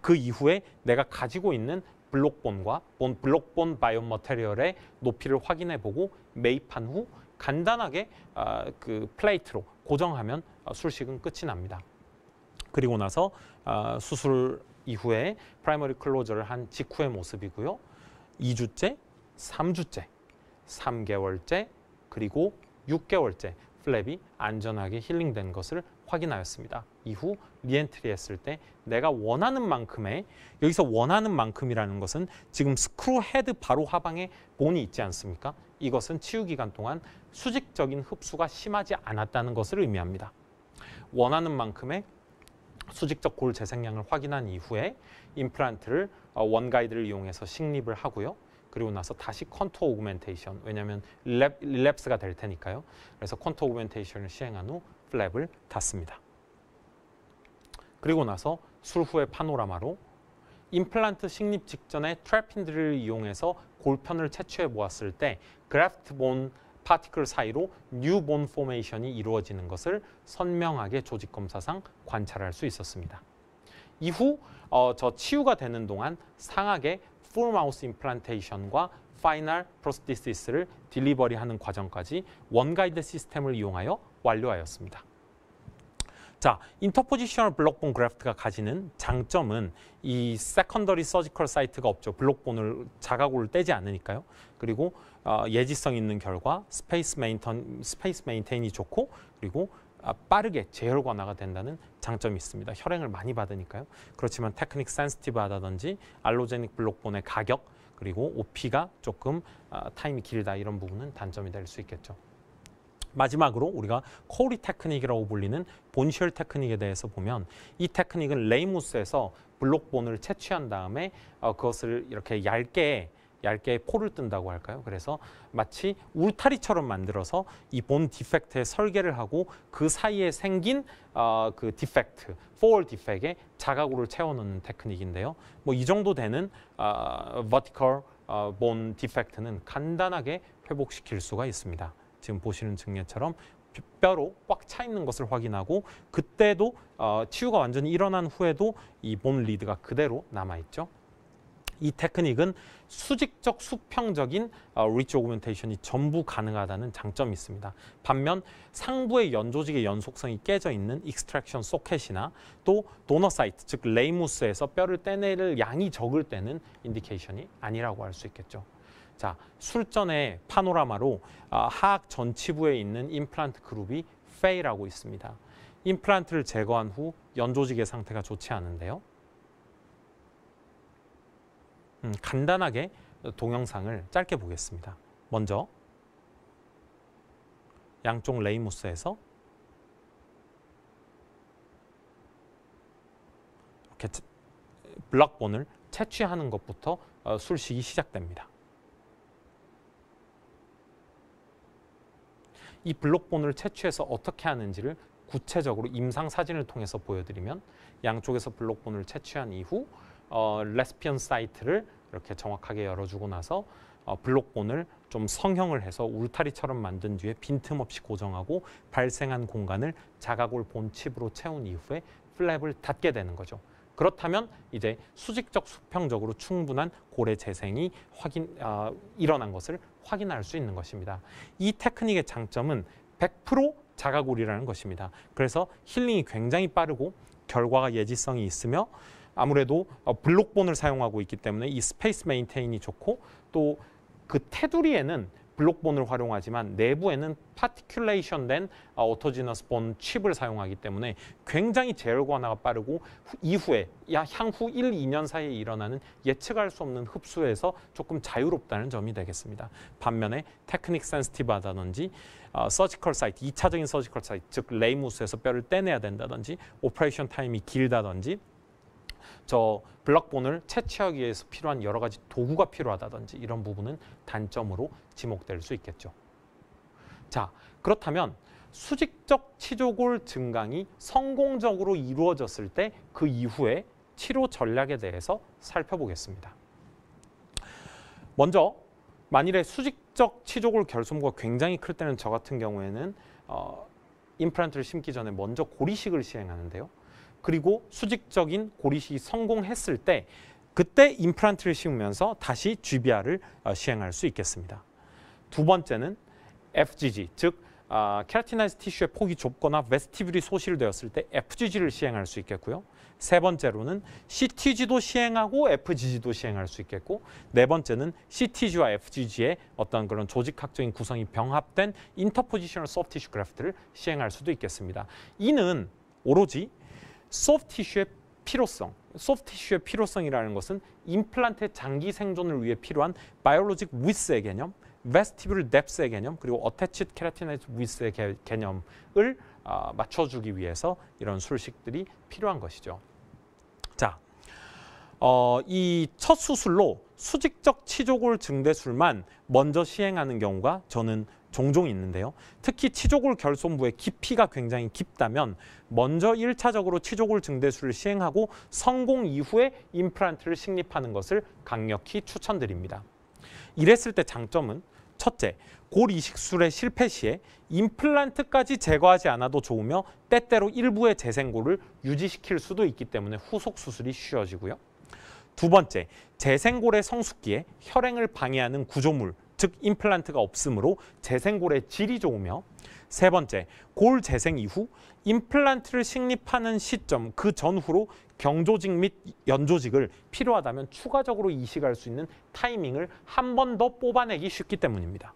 그 이후에 내가 가지고 있는 블록본과 본 블록본 바이오머테리얼의 높이를 확인해보고 매입한 후 간단하게 어, 그 플레이트로 고정하면 어, 술식은 끝이 납니다. 그리고 나서 어, 수술 이후에 프라이머리 클로저를 한 직후의 모습이고요. 2주째 3주째, 3개월째, 그리고 6개월째 플랩이 안전하게 힐링된 것을 확인하였습니다. 이후 리엔트리 했을 때 내가 원하는 만큼의 여기서 원하는 만큼이라는 것은 지금 스크루 헤드 바로 하방에 본이 있지 않습니까? 이것은 치유 기간 동안 수직적인 흡수가 심하지 않았다는 것을 의미합니다. 원하는 만큼의 수직적 골 재생량을 확인한 이후에 임플란트를 어, 원가이드를 이용해서 식립을 하고요. 그리고 나서 다시 컨토 오그멘테이션 왜냐하면 랩, 릴랩스가 될 테니까요. 그래서 컨토 오그멘테이션을 시행한 후 플랩을 닫습니다. 그리고 나서 술 후의 파노라마로 임플란트 식립 직전에 트래핀들을 이용해서 골편을 채취해 보았을 때 그래프트 본 파티클 사이로 뉴 본 포메이션이 이루어지는 것을 선명하게 조직 검사상 관찰할 수 있었습니다. 이후 어, 저 치유가 되는 동안 상악의 풀마우스 임플란테이션과 파이널 프로스티시스를 딜리버리하는 과정까지 원가이드 시스템을 이용하여 완료하였습니다. 자, 인터포지셔널 블록본 그래프트가 가지는 장점은 이 세컨더리 서지컬 사이트가 없죠. 블록본을 자가골을 떼지 않으니까요. 그리고 어, 예지성 있는 결과 스페이스 메인턴 스페이스 메인테인이 좋고 그리고 아, 빠르게 재혈 관화가 된다는 장점이 있습니다. 혈행을 많이 받으니까요. 그렇지만 테크닉 센스티브하다든지 알로제닉 블록본의 가격 그리고 OP가 조금 아, 타임이 길다 이런 부분은 단점이 될 수 있겠죠. 마지막으로 우리가 코리 테크닉이라고 불리는 본쉘 테크닉에 대해서 보면 이 테크닉은 레이무스에서 블록본을 채취한 다음에 어, 그것을 이렇게 얇게 얇게 포를 뜬다고 할까요? 그래서 마치 울타리처럼 만들어서 이 본 디펙트의 설계를 하고 그 사이에 생긴 어, 그 디펙트, 포월 디펙에 자가구를 채워넣는 테크닉인데요. 뭐 이 정도 되는 버티컬 어, 어, 본 디펙트는 간단하게 회복시킬 수가 있습니다. 지금 보시는 증례처럼 뼈로 꽉 차 있는 것을 확인하고 그때도 어, 치유가 완전히 일어난 후에도 이 본 리드가 그대로 남아있죠. 이 테크닉은 수직적 수평적인 리치 어, 오그멘테이션이 전부 가능하다는 장점이 있습니다. 반면 상부의 연조직의 연속성이 깨져 있는 익스트랙션 소켓이나 또 도너 사이트, 즉 레이무스에서 뼈를 떼내릴 양이 적을 때는 인디케이션이 아니라고 할 수 있겠죠. 자, 술전의 파노라마로 아, 하악 전치부에 있는 임플란트 그룹이 페이라고 있습니다. 임플란트를 제거한 후 연조직의 상태가 좋지 않은데요. 음, 간단하게 동영상을 짧게 보겠습니다. 먼저 양쪽 레이모스에서 이렇게 블락본을 채취하는 것부터 어, 술식이 시작됩니다. 이 블록본을 채취해서 어떻게 하는지를 구체적으로 임상 사진을 통해서 보여드리면 양쪽에서 블록본을 채취한 이후 어, 레스피언 사이트를 이렇게 정확하게 열어주고 나서 어, 블록본을 좀 성형을 해서 울타리처럼 만든 뒤에 빈틈없이 고정하고 발생한 공간을 자가골 본칩으로 채운 이후에 플랩을 닫게 되는 거죠. 그렇다면 이제 수직적 수평적으로 충분한 고래 재생이 확인 어, 일어난 것을 확인할 수 있는 것입니다. 이 테크닉의 장점은 100% 자가골이라는 것입니다. 그래서 힐링이 굉장히 빠르고 결과가 예지성이 있으며 아무래도 어, 블록본을 사용하고 있기 때문에 이 스페이스 메인테인이 좋고 또 그 테두리에는 블록본을 활용하지만 내부에는 파티큘레이션 된 어, 오토지너스 본 칩을 사용하기 때문에 굉장히 제열과 하나가 빠르고 이후에 향후 1, 2년 사이에 일어나는 예측할 수 없는 흡수에서 조금 자유롭다는 점이 되겠습니다. 반면에 테크닉 센스티브하다든지 어, 서지컬 사이트, 2차적인 서지컬 사이트, 즉 레이무스에서 뼈를 떼내야 된다든지 오퍼레이션 타임이 길다든지 저블록본을 채취하기 위해서 필요한 여러 가지 도구가 필요하다든지 이런 부분은 단점으로 지목될 수 있겠죠. 자, 그렇다면 수직적 치조골 증강이 성공적으로 이루어졌을 때 그 이후에 치료 전략에 대해서 살펴보겠습니다. 먼저 만일에 수직적 치조골 결손부가 굉장히 클 때는 저 같은 경우에는 어, 임플란트를 심기 전에 먼저 고리식을 시행하는데요. 그리고 수직적인 고리식이 성공했을 때 그때 임플란트를 심으면서 다시 GBR을 어, 시행할 수 있겠습니다. 두 번째는 FGG, 즉 아, 케라티나이즈 티슈의 폭이 좁거나 웨스티뷸이 소실되었을 때 FGG를 시행할 수 있겠고요. 세 번째로는 CTG도 시행하고 FGG도 시행할 수 있겠고 네 번째는 CTG와 FGG의 어떤 그런 조직학적인 구성이 병합된 인터포지셔널 소프티슈 그래프트를 시행할 수도 있겠습니다. 이는 오로지 소프트 티슈의 필요성, 소프트 티슈의 필요성이라는 것은 임플란트의 장기 생존을 위해 필요한 바이올로직 위스의 개념, 베스티블 뎁스의 개념, 그리고 어태치드 케라티나이즈 위스의 개, 개념을 어, 맞춰주기 위해서 이런 술식들이 필요한 것이죠. 자, 어, 이첫 수술로 수직적 치조골 증대술만 먼저 시행하는 경우가 저는 종종 있는데요. 특히 치조골 결손부의 깊이가 굉장히 깊다면 먼저 1차적으로 치조골 증대술을 시행하고 성공 이후에 임플란트를 식립하는 것을 강력히 추천드립니다. 이랬을 때 장점은 첫째, 골 이식술의 실패 시에 임플란트까지 제거하지 않아도 좋으며 때때로 일부의 재생골을 유지시킬 수도 있기 때문에 후속 수술이 쉬워지고요. 두 번째, 재생골의 성숙기에 혈행을 방해하는 구조물, 즉 임플란트가 없으므로 재생골의 질이 좋으며 세 번째, 골 재생 이후 임플란트를 식립하는 시점 그 전후로 경조직 및 연조직을 필요하다면 추가적으로 이식할 수 있는 타이밍을 한 번 더 뽑아내기 쉽기 때문입니다.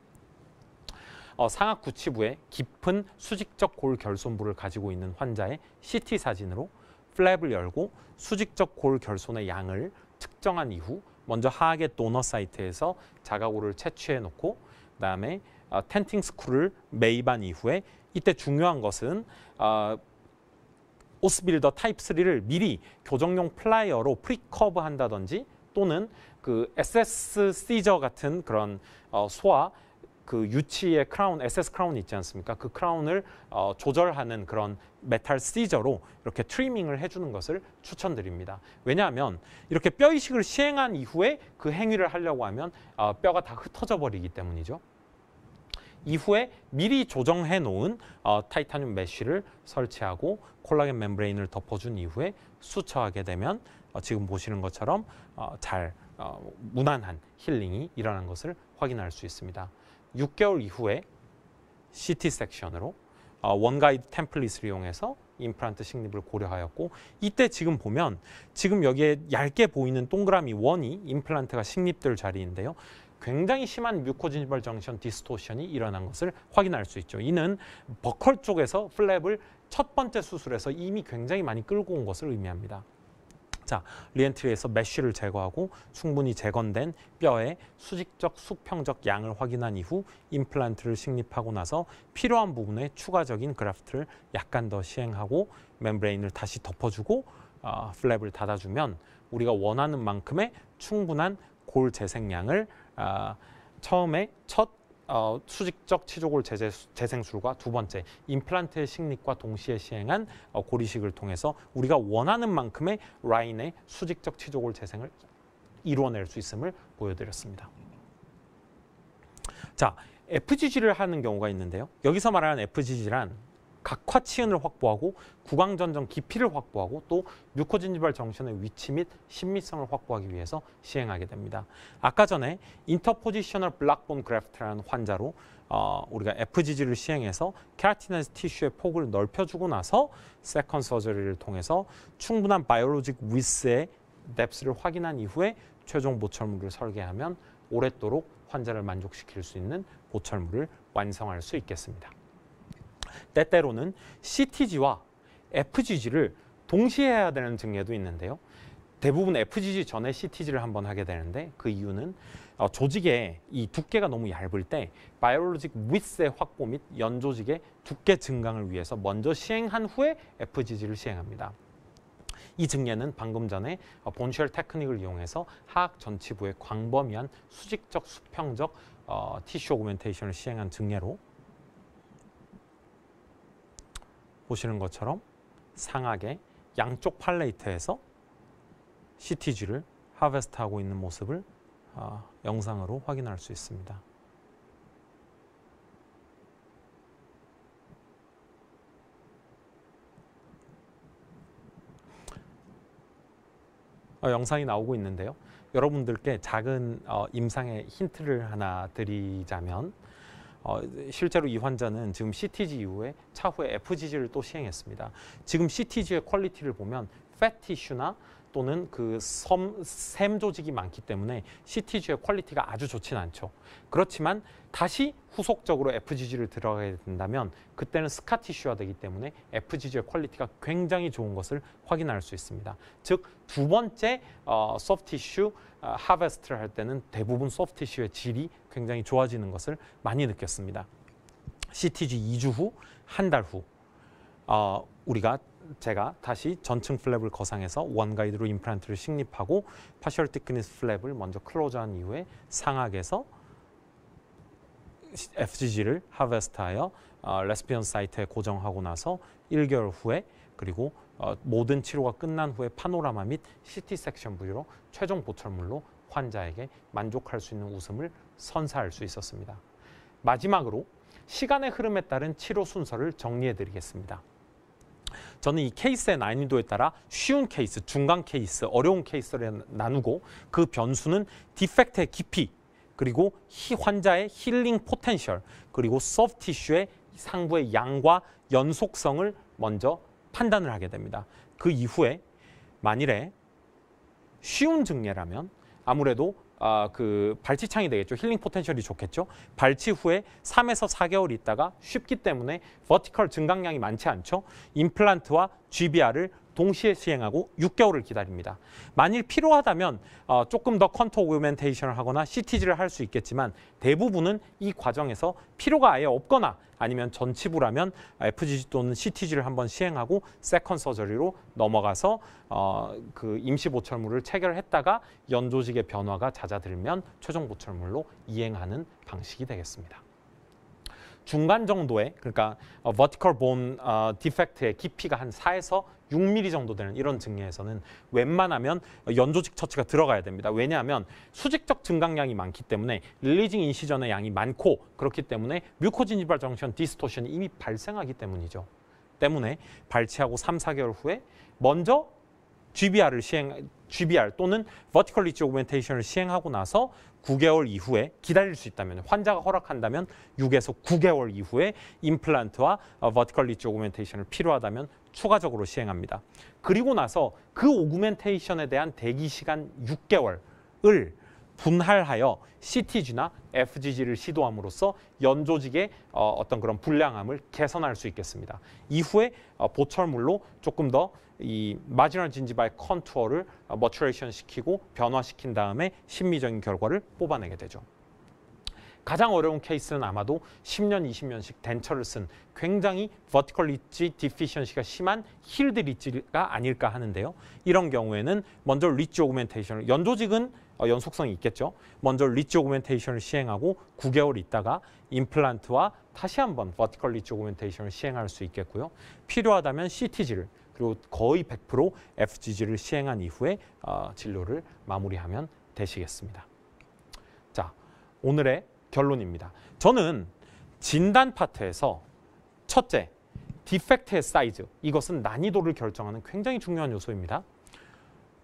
어, 상악 구치부에 깊은 수직적 골 결손부를 가지고 있는 환자의 CT 사진으로 플랩을 열고 수직적 골 결손의 양을 측정한 이후 먼저 하악의 도너 사이트에서 자가고를 채취해 놓고 그다음에 어, 텐팅 스크루를 매입한 이후에 이때 중요한 것은 어, 오스빌더 타입 3를 미리 교정용 플라이어로 프리커브 한다든지 또는 그 SS 시저 같은 그런 어, 소화 그 유치의 크라운, SS 크라운 있지 않습니까? 그 크라운을 어, 조절하는 그런 메탈 시저로 이렇게 트리밍을 해주는 것을 추천드립니다. 왜냐하면 이렇게 뼈 이식을 시행한 이후에 그 행위를 하려고 하면 어, 뼈가 다 흩어져 버리기 때문이죠. 이후에 미리 조정해 놓은 어, 타이타늄 메쉬를 설치하고 콜라겐 멤브레인을 덮어준 이후에 수처하게 되면 어, 지금 보시는 것처럼 어, 잘 어, 무난한 힐링이 일어난 것을 확인할 수 있습니다. 6개월 이후에 CT 섹션으로 어, 원가이드 템플릿을 이용해서 임플란트 식립을 고려하였고 이때 지금 보면 지금 여기에 얇게 보이는 동그라미 원이 임플란트가 식립될 자리인데요. 굉장히 심한 뮤코진발 정션 디스토션이 일어난 것을 확인할 수 있죠. 이는 버컬 쪽에서 플랩을 첫 번째 수술에서 이미 굉장히 많이 끌고 온 것을 의미합니다. 자, 리엔트리에서 메쉬를 제거하고 충분히 재건된 뼈의 수직적 수평적 양을 확인한 이후 임플란트를 식립하고 나서 필요한 부분에 추가적인 그라프트를 약간 더 시행하고 멤브레인을 다시 덮어주고 어, 플랩을 닫아주면 우리가 원하는 만큼의 충분한 골 재생량을 어, 처음에 첫 어, 수직적 치조골 재제, 재생술과 두 번째 임플란트의 식립과 동시에 시행한 어, 고리식을 통해서 우리가 원하는 만큼의 라인의 수직적 치조골 재생을 이루어낼 수 있음을 보여드렸습니다. 자, FGG를 하는 경우가 있는데요. 여기서 말하는 FGG란 각화치은을 확보하고 구강전정 깊이를 확보하고 또 뮤코진지발 정신의 위치 및 심미성을 확보하기 위해서 시행하게 됩니다. 아까 전에 인터포지셔널 블락본 그래프트라는 환자로 어, 우리가 FGG를 시행해서 케라티나스 티슈의 폭을 넓혀주고 나서 세컨 서저리를 통해서 충분한 바이오로직 위스의 뎁스를 확인한 이후에 최종 보철물을 설계하면 오랫도록 환자를 만족시킬 수 있는 보철물을 완성할 수 있겠습니다. 때때로는 CTG와 FGG를 동시에 해야 되는 증례도 있는데요. 대부분 FGG 전에 CTG를 한번 하게 되는데 그 이유는 어, 조직의 이 두께가 너무 얇을 때 바이올로직 윗의 확보 및 연조직의 두께 증강을 위해서 먼저 시행한 후에 FGG를 시행합니다. 이 증례는 방금 전에 어, 본셜 테크닉을 이용해서 하악 전치부의 광범위한 수직적 수평적 어, 티슈 오그멘테이션을 시행한 증례로 보시는 것처럼 상악의 양쪽 팔레이트에서 시티 g 를 하베스트하고 있는 모습을 어, 영상으로 확인할 수 있습니다. 어, 영상이 나오고 있는데요. 여러분들께 작은 어, 임상의 힌트를 하나 드리자면 어, 실제로 이 환자는 지금 CTG 이후에 차후에 FGG를 또 시행했습니다. 지금 CTG의 퀄리티를 보면 패티슈나 또는 그 섬, 샘 조직이 많기 때문에 CTG의 퀄리티가 아주 좋진 않죠. 그렇지만 다시 후속적으로 FGG를 들어가게 된다면 그때는 스카티슈화 되기 때문에 FGG의 퀄리티가 굉장히 좋은 것을 확인할 수 있습니다. 즉 두 번째 어, 소프티슈 아, 하베스트를 할 때는 대부분 소프트시의 질이 굉장히 좋아지는 것을 많이 느꼈습니다. CTG 2주 후, 한 달 후, 어, 우리가 제가 다시 전층 플랩을 거상해서 원가이드로 임플란트를 식립하고 파셜 티크니스 플랩을 먼저 클로즈한 이후에 상악에서 FGG를 하베스트하여 어, 레스피언 사이트에 고정하고 나서 1개월 후에 그리고 어, 모든 치료가 끝난 후에 파노라마 및 CT 섹션 부위로 최종 보철물로 환자에게 만족할 수 있는 웃음을 선사할 수 있었습니다. 마지막으로 시간의 흐름에 따른 치료 순서를 정리해 드리겠습니다. 저는 이 케이스의 난이도에 따라 쉬운 케이스, 중간 케이스, 어려운 케이스를 나누고 그 변수는 디펙트의 깊이, 그리고 환자의 힐링 포텐셜, 그리고 소프트 티슈의 상부의 양과 연속성을 먼저 판단을 하게 됩니다. 그 이후에 만일에 쉬운 증례라면 아무래도 아, 그 발치창이 되겠죠. 힐링 포텐셜이 좋겠죠. 발치 후에 3에서 4개월 있다가 쉽기 때문에 버티컬 증강량이 많지 않죠. 임플란트와 GBR을 동시에 시행하고 6개월을 기다립니다. 만일 필요하다면 어, 조금 더 컨터 오그멘테이션을 하거나 CTG를 할 수 있겠지만 대부분은 이 과정에서 필요가 아예 없거나 아니면 전치부라면 FGG 또는 CTG를 한번 시행하고 세컨 서저리로 넘어가서 어, 그 임시 보철물을 체결했다가 연조직의 변화가 잦아들면 최종 보철물로 이행하는 방식이 되겠습니다. 중간 정도의 그러니까 어, vertical bone 어, defect의 깊이가 한 4에서 6mm 정도 되는 이런 증례에서는 웬만하면 연조직 처치가 들어가야 됩니다. 왜냐하면 수직적 증강량이 많기 때문에 릴리징 인시전의 양이 많고 그렇기 때문에 뮤코진이발 정션 디스토션이 이미 발생하기 때문이죠. 때문에 발치하고 3, 4개월 후에 먼저 GBR을 시행 GBR 또는 vertical ridge augmentation을 시행하고 나서 9개월 이후에 기다릴 수 있다면 환자가 허락한다면 6에서 9개월 이후에 임플란트와 어, vertical ridge augmentation을 필요하다면 추가적으로 시행합니다. 그리고 나서 그 오구멘테이션에 대한 대기 시간 6개월을 분할하여 CTG나 FGG를 시도함으로써 연조직의 어, 어떤 그런 불량함을 개선할 수 있겠습니다. 이후에 어, 보철물로 조금 더 이 마지널 진지바의 컨투어를 어, 머츄레이션 시키고 변화시킨 다음에 심미적인 결과를 뽑아내게 되죠. 가장 어려운 케이스는 아마도 10년, 20년씩 덴 e n 처를쓴 굉장히 버티컬 리치 디피션시가 심한 힐드 리치가 아닐까 하는데요. 이런 경우에는 먼저 리치 오그멘테이션을 연조직은 어, 연속성이 있겠죠. 먼저 리치 오그멘테이션을 시행하고 9개월 있다가 임플란트와 다시 한번 버티컬 리치 오그멘테이션을 시행할 수 있겠고요. 필요하다면 CTG를 그리고 거의 100% FGG를 시행한 이후에 어, 진료를 마무리하면 되시겠습니다. 자, 오늘의 결론입니다. 저는 진단 파트에서 첫째, 디펙트의 사이즈. 이것은 난이도를 결정하는 굉장히 중요한 요소입니다.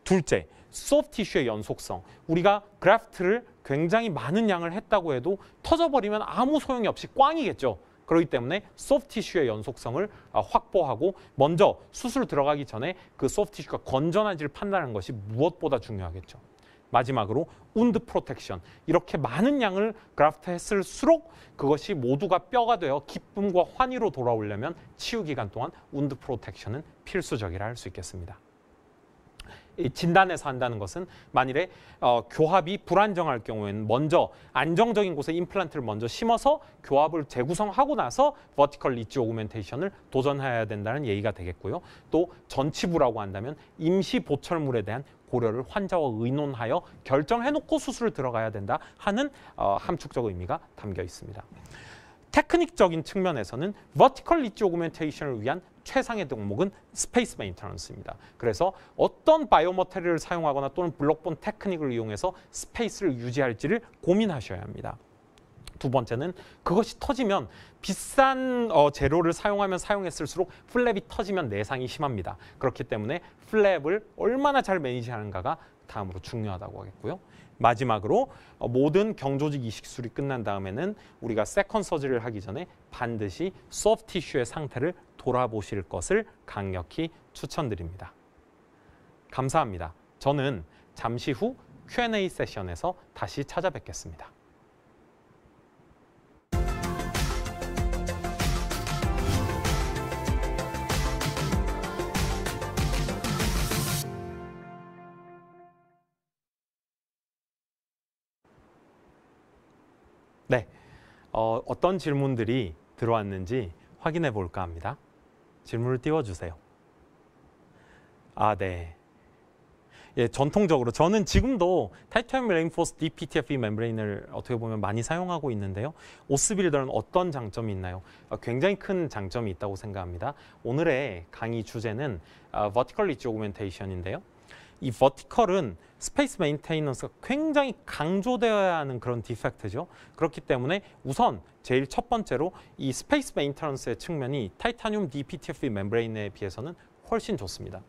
둘째, 소프티슈의 연속성. 우리가 그래프트를 굉장히 많은 양을 했다고 해도 터져버리면 아무 소용이 없이 꽝이겠죠. 그렇기 때문에 소프티슈의 연속성을 아, 확보하고 먼저 수술 들어가기 전에 그 소프티슈가 건전한지를 판단하는 것이 무엇보다 중요하겠죠. 마지막으로 운드 프로텍션 이렇게 많은 양을 그라프트 했을수록 그것이 모두가 뼈가 되어 기쁨과 환희로 돌아오려면 치유 기간 동안 운드 프로텍션은 필수적이라 할 수 있겠습니다. 진단에서 한다는 것은 만일에 어, 교합이 불안정할 경우에는 먼저 안정적인 곳에 임플란트를 먼저 심어서 교합을 재구성하고 나서 버티컬 리치 오그멘테이션을 도전해야 된다는 얘기가 되겠고요. 또 전치부라고 한다면 임시 보철물에 대한 고려를 환자와 의논하여 결정해놓고 수술을 들어가야 된다 하는 어, 함축적 의미가 담겨 있습니다. 테크닉적인 측면에서는 vertical lead u g m e n t a t i o n 을 위한 최상의 종목은 스페이스 메인터넌스입니다. 그래서 어떤 바이오 머테리얼을 사용하거나 또는 블록본 테크닉을 이용해서 스페이스를 유지할지를 고민하셔야 합니다. 두 번째는 그것이 터지면 비싼 어, 재료를 사용하면 사용했을수록 플랩이 터지면 내상이 심합니다. 그렇기 때문에 플랩을 얼마나 잘 매니지하는가가 다음으로 중요하다고 하겠고요. 마지막으로 어, 모든 경조직 이식술이 끝난 다음에는 우리가 세컨 서지를 하기 전에 반드시 소프트 티슈의 상태를 돌아보실 것을 강력히 추천드립니다. 감사합니다. 저는 잠시 후 Q&A 세션에서 다시 찾아뵙겠습니다. 네. 어, 어떤 질문들이 들어왔는지 확인해 볼까 합니다. 질문을 띄워주세요. 아, 네. 예, 전통적으로 저는 지금도 타이트엄 레인포스 DPTFE 멤브레인을 어떻게 보면 많이 사용하고 있는데요. 오스빌더는 어떤 장점이 있나요? 어, 굉장히 큰 장점이 있다고 생각합니다. 오늘의 강의 주제는 어, Vertical Ridge Augmentation인데요. 이 버티컬은 스페이스 메인테이너스가 굉장히 강조되어야 하는 그런 디펙트죠. 그렇기 때문에 우선 제일 첫 번째로 이 스페이스 메인테넌스의 측면이 타이타늄 DPTFE 멤브레인에 비해서는 훨씬 좋습니다.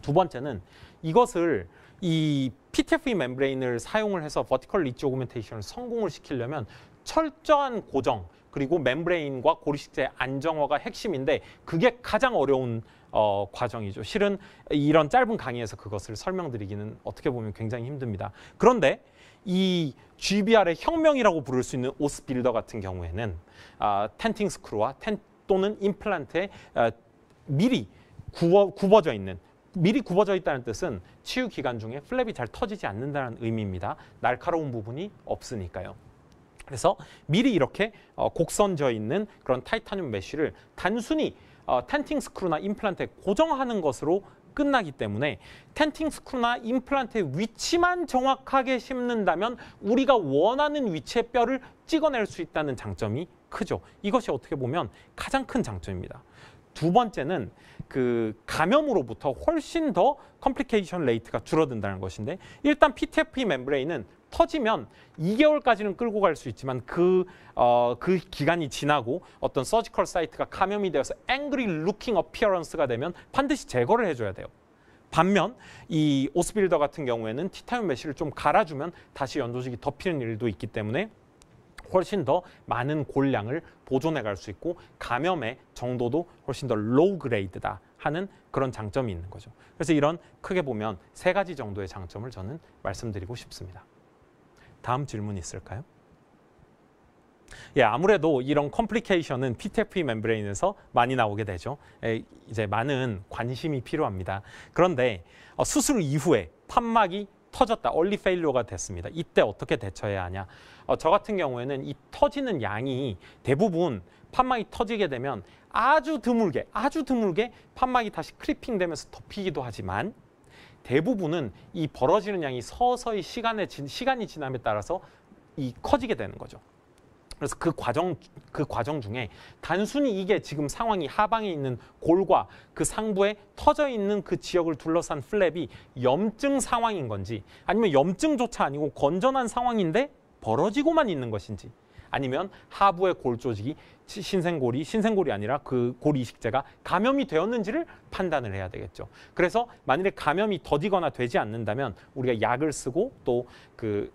두 번째는 이것을 이 PTFE 멤브레인을 사용을 해서 버티컬 리치 오그멘테이션을 성공을 시키려면 철저한 고정 그리고 멤브레인과 고리식제 안정화가 핵심인데 그게 가장 어려운 어, 과정이죠. 실은 이런 짧은 강의에서 그것을 설명드리기는 어떻게 보면 굉장히 힘듭니다. 그런데 이 GBR의 혁명이라고 부를 수 있는 오스 빌더 같은 경우에는 아, 텐팅 스크루와 텐 또는 임플란트에 아, 미리 구워, 굽어져 있는 미리 굽어져 있다는 뜻은 치유 기간 중에 플랩이 잘 터지지 않는다는 의미입니다. 날카로운 부분이 없으니까요. 그래서 미리 이렇게 어, 곡선져 있는 그런 타이타늄 메쉬를 단순히 어, 텐팅 스크루나 임플란트에 고정하는 것으로 끝나기 때문에 텐팅 스크루나 임플란트의 위치만 정확하게 심는다면 우리가 원하는 위치의 뼈를 찍어낼 수 있다는 장점이 크죠. 이것이 어떻게 보면 가장 큰 장점입니다. 두 번째는 그 감염으로부터 훨씬 더 컴플리케이션 레이트가 줄어든다는 것인데 일단 PTFE 멤브레인은 터지면 2개월까지는 끌고 갈 수 있지만 그, 어, 그 기간이 지나고 어떤 서지컬 사이트가 감염이 되어서 a 그리 루킹 어피어런스가 되면 반드시 제거를 해줘야 돼요. 반면 이 오스빌더 같은 경우에는 티타늄 메쉬를 좀 갈아주면 다시 연조직이 덮이는 일도 있기 때문에 훨씬 더 많은 골량을 보존해 갈 수 있고 감염의 정도도 훨씬 더 로우 그레이드다 하는 그런 장점이 있는 거죠. 그래서 이런 크게 보면 세 가지 정도의 장점을 저는 말씀드리고 싶습니다. 다음 질문 있을까요? 예, 아무래도 이런 컴플리케이션은 PTFE 멤브레인에서 많이 나오게 되죠. 예, 이제 많은 관심이 필요합니다. 그런데 어, 수술 이후에 판막이 터졌다, 얼리 페일로가 됐습니다. 이때 어떻게 대처해야 하냐? 어, 저 같은 경우에는 이 터지는 양이 대부분 판막이 터지게 되면 아주 드물게, 아주 드물게 판막이 다시 크리핑되면서 덮이기도 하지만 대부분은 이 벌어지는 양이 서서히 시간에 진, 시간이 지남에 따라서 이 커지게 되는 거죠. 그래서 그 과정 그 과정 중에 단순히 이게 지금 상황이 하방에 있는 골과 그 상부에 터져 있는 그 지역을 둘러싼 플랩이 염증 상황인 건지 아니면 염증조차 아니고 건전한 상황인데 벌어지고만 있는 것인지 아니면 하부의 골 조직이 신생골이 신생고리 아니라 그 고리 이식제가 감염이 되었는지를 판단을 해야 되겠죠. 그래서 만일에 감염이 더디거나 되지 않는다면 우리가 약을 쓰고 또 그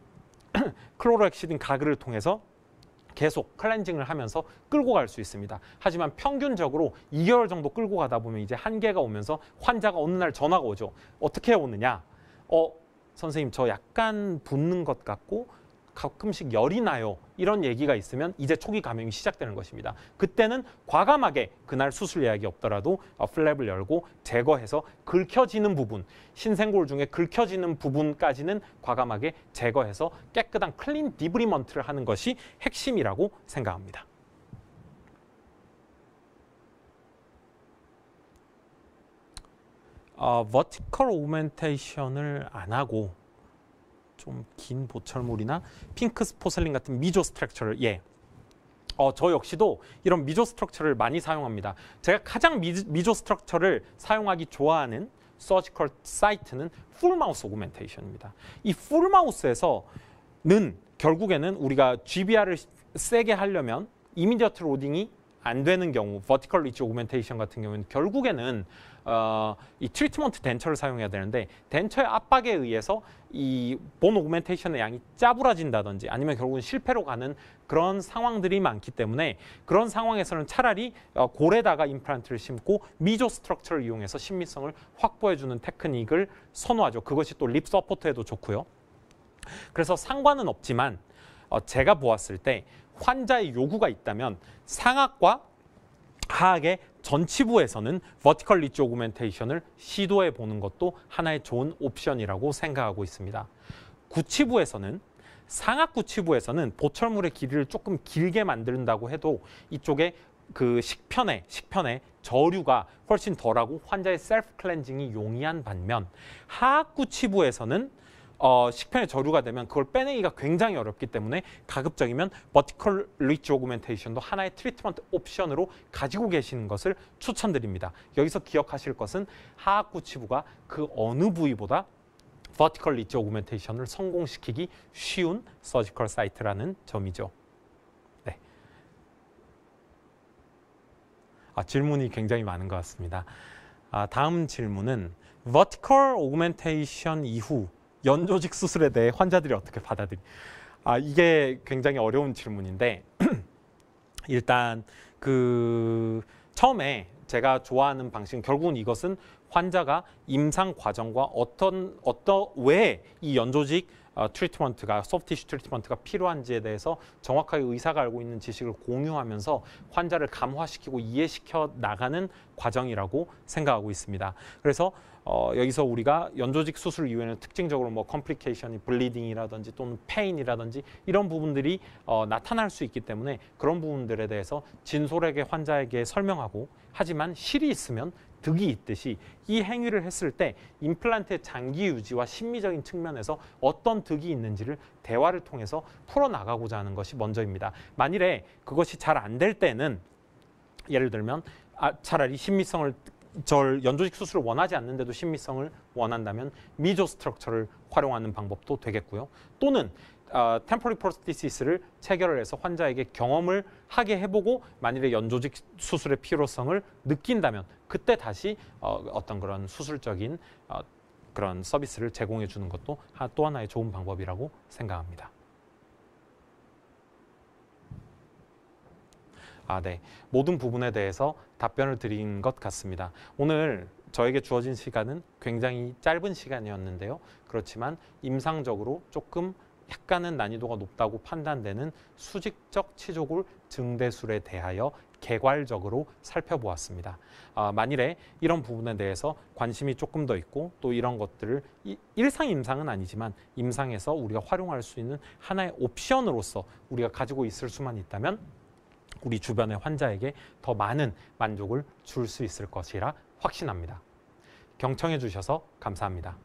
클로렉시딘 가글을 통해서 계속 클렌징을 하면서 끌고 갈 수 있습니다. 하지만 평균적으로 2개월 정도 끌고 가다 보면 이제 한계가 오면서 환자가 어느 날 전화가 오죠. 어떻게 오느냐? 어, 선생님 저 약간 붓는 것 같고 가끔씩 열이 나요. 이런 얘기가 있으면 이제 초기 감염이 시작되는 것입니다. 그때는 과감하게 그날 수술 예약이 없더라도 어, 플랩을 열고 제거해서 긁혀지는 부분, 신생골 중에 긁혀지는 부분까지는 과감하게 제거해서 깨끗한 클린 디브리먼트를 하는 것이 핵심이라고 생각합니다. 어, 버티컬 오멘테이션을 안 하고 좀긴 보철물이나 핑크 스포셀린 같은 미조 스트럭처를 예. 어, 저 역시도 이런 미조 스트럭처를 많이 사용합니다. 제가 가장 미, 미조 스트럭처를 사용하기 좋아하는 서지컬 사이트는 풀마우스 오그멘테이션입니다. 이 풀마우스에서는 결국에는 우리가 GBR을 세게 하려면 이미디어트 로딩이 안 되는 경우 버티컬 리치 오멘테이션 같은 경우는 결국에는 어, 이 트리트먼트 덴처를 사용해야 되는데 덴처의 압박에 의해서 이 본 오멘테이션의 양이 짜부라진다든지 아니면 결국은 실패로 가는 그런 상황들이 많기 때문에 그런 상황에서는 차라리 어, 골에다가 임플란트를 심고 미조 스트럭처를 이용해서 심미성을 확보해주는 테크닉을 선호하죠. 그것이 또 립 서포트에도 좋고요. 그래서 상관은 없지만 어, 제가 보았을 때 환자의 요구가 있다면 상악과 하악의 전치부에서는 vertical r e a c h augmentation을 시도해 보는 것도 하나의 좋은 옵션이라고 생각하고 있습니다. 구치부에서는 상악 구치부에서는 보철물의 길이를 조금 길게 만든다고 해도 이쪽에 그 식편에 식편에 저류가 훨씬 덜하고 환자의 셀프 클렌징이 용이한 반면 하악구치부에서는 어, 식편에 저류가 되면 그걸 빼내기가 굉장히 어렵기 때문에 가급적이면 버티컬 리치 오그멘테이션도 하나의 트리트먼트 옵션으로 가지고 계시는 것을 추천드립니다. 여기서 기억하실 것은 하악구치부가 그 어느 부위보다 버티컬 리치 오그멘테이션을 성공시키기 쉬운 서지컬 사이트라는 점이죠. 네. 아, 질문이 굉장히 많은 것 같습니다. 아, 다음 질문은 버티컬 오그멘테이션 이후 연조직 수술에 대해 환자들이 어떻게 받아들이? 아 이게 굉장히 어려운 질문인데 일단 그 처음에 제가 좋아하는 방식은 결국은 이것은 환자가 임상 과정과 어떤 어떤 왜 이 연조직 어, 트리트먼트가 소프티슈 트리트먼트가 필요한지에 대해서 정확하게 의사가 알고 있는 지식을 공유하면서 환자를 감화시키고 이해시켜 나가는 과정이라고 생각하고 있습니다. 그래서 어, 여기서 우리가 연조직 수술 이후에는 특징적으로 뭐 컴플리케이션이 블리딩이라든지 또는 페인이라든지 이런 부분들이 어, 나타날 수 있기 때문에 그런 부분들에 대해서 진솔하게 환자에게 설명하고 하지만 실이 있으면 득이 있듯이 이 행위를 했을 때 임플란트의 장기 유지와 심리적인 측면에서 어떤 득이 있는지를 대화를 통해서 풀어나가고자 하는 것이 먼저입니다. 만일에 그것이 잘 안 될 때는 예를 들면 아, 차라리 심미성을 절 연조직 수술을 원하지 않는데도 심미성을 원한다면 미조 스트럭처를 활용하는 방법도 되겠고요. 또는 어, 템포리 프로스티시스를 체결을 해서 환자에게 경험을 하게 해보고 만일에 연조직 수술의 필요성을 느낀다면 그때 다시 어, 어떤 그런 수술적인 어, 그런 서비스를 제공해 주는 것도 또 하나의 좋은 방법이라고 생각합니다. 아, 네. 모든 부분에 대해서 답변을 드린 것 같습니다. 오늘 저에게 주어진 시간은 굉장히 짧은 시간이었는데요. 그렇지만 임상적으로 조금 약간은 난이도가 높다고 판단되는 수직적 치조골 증대술에 대하여 개괄적으로 살펴보았습니다. 아, 만일에 이런 부분에 대해서 관심이 조금 더 있고 또 이런 것들을 이, 일상 임상은 아니지만 임상에서 우리가 활용할 수 있는 하나의 옵션으로서 우리가 가지고 있을 수만 있다면 우리 주변의 환자에게 더 많은 만족을 줄 수 있을 것이라 확신합니다. 경청해 주셔서 감사합니다.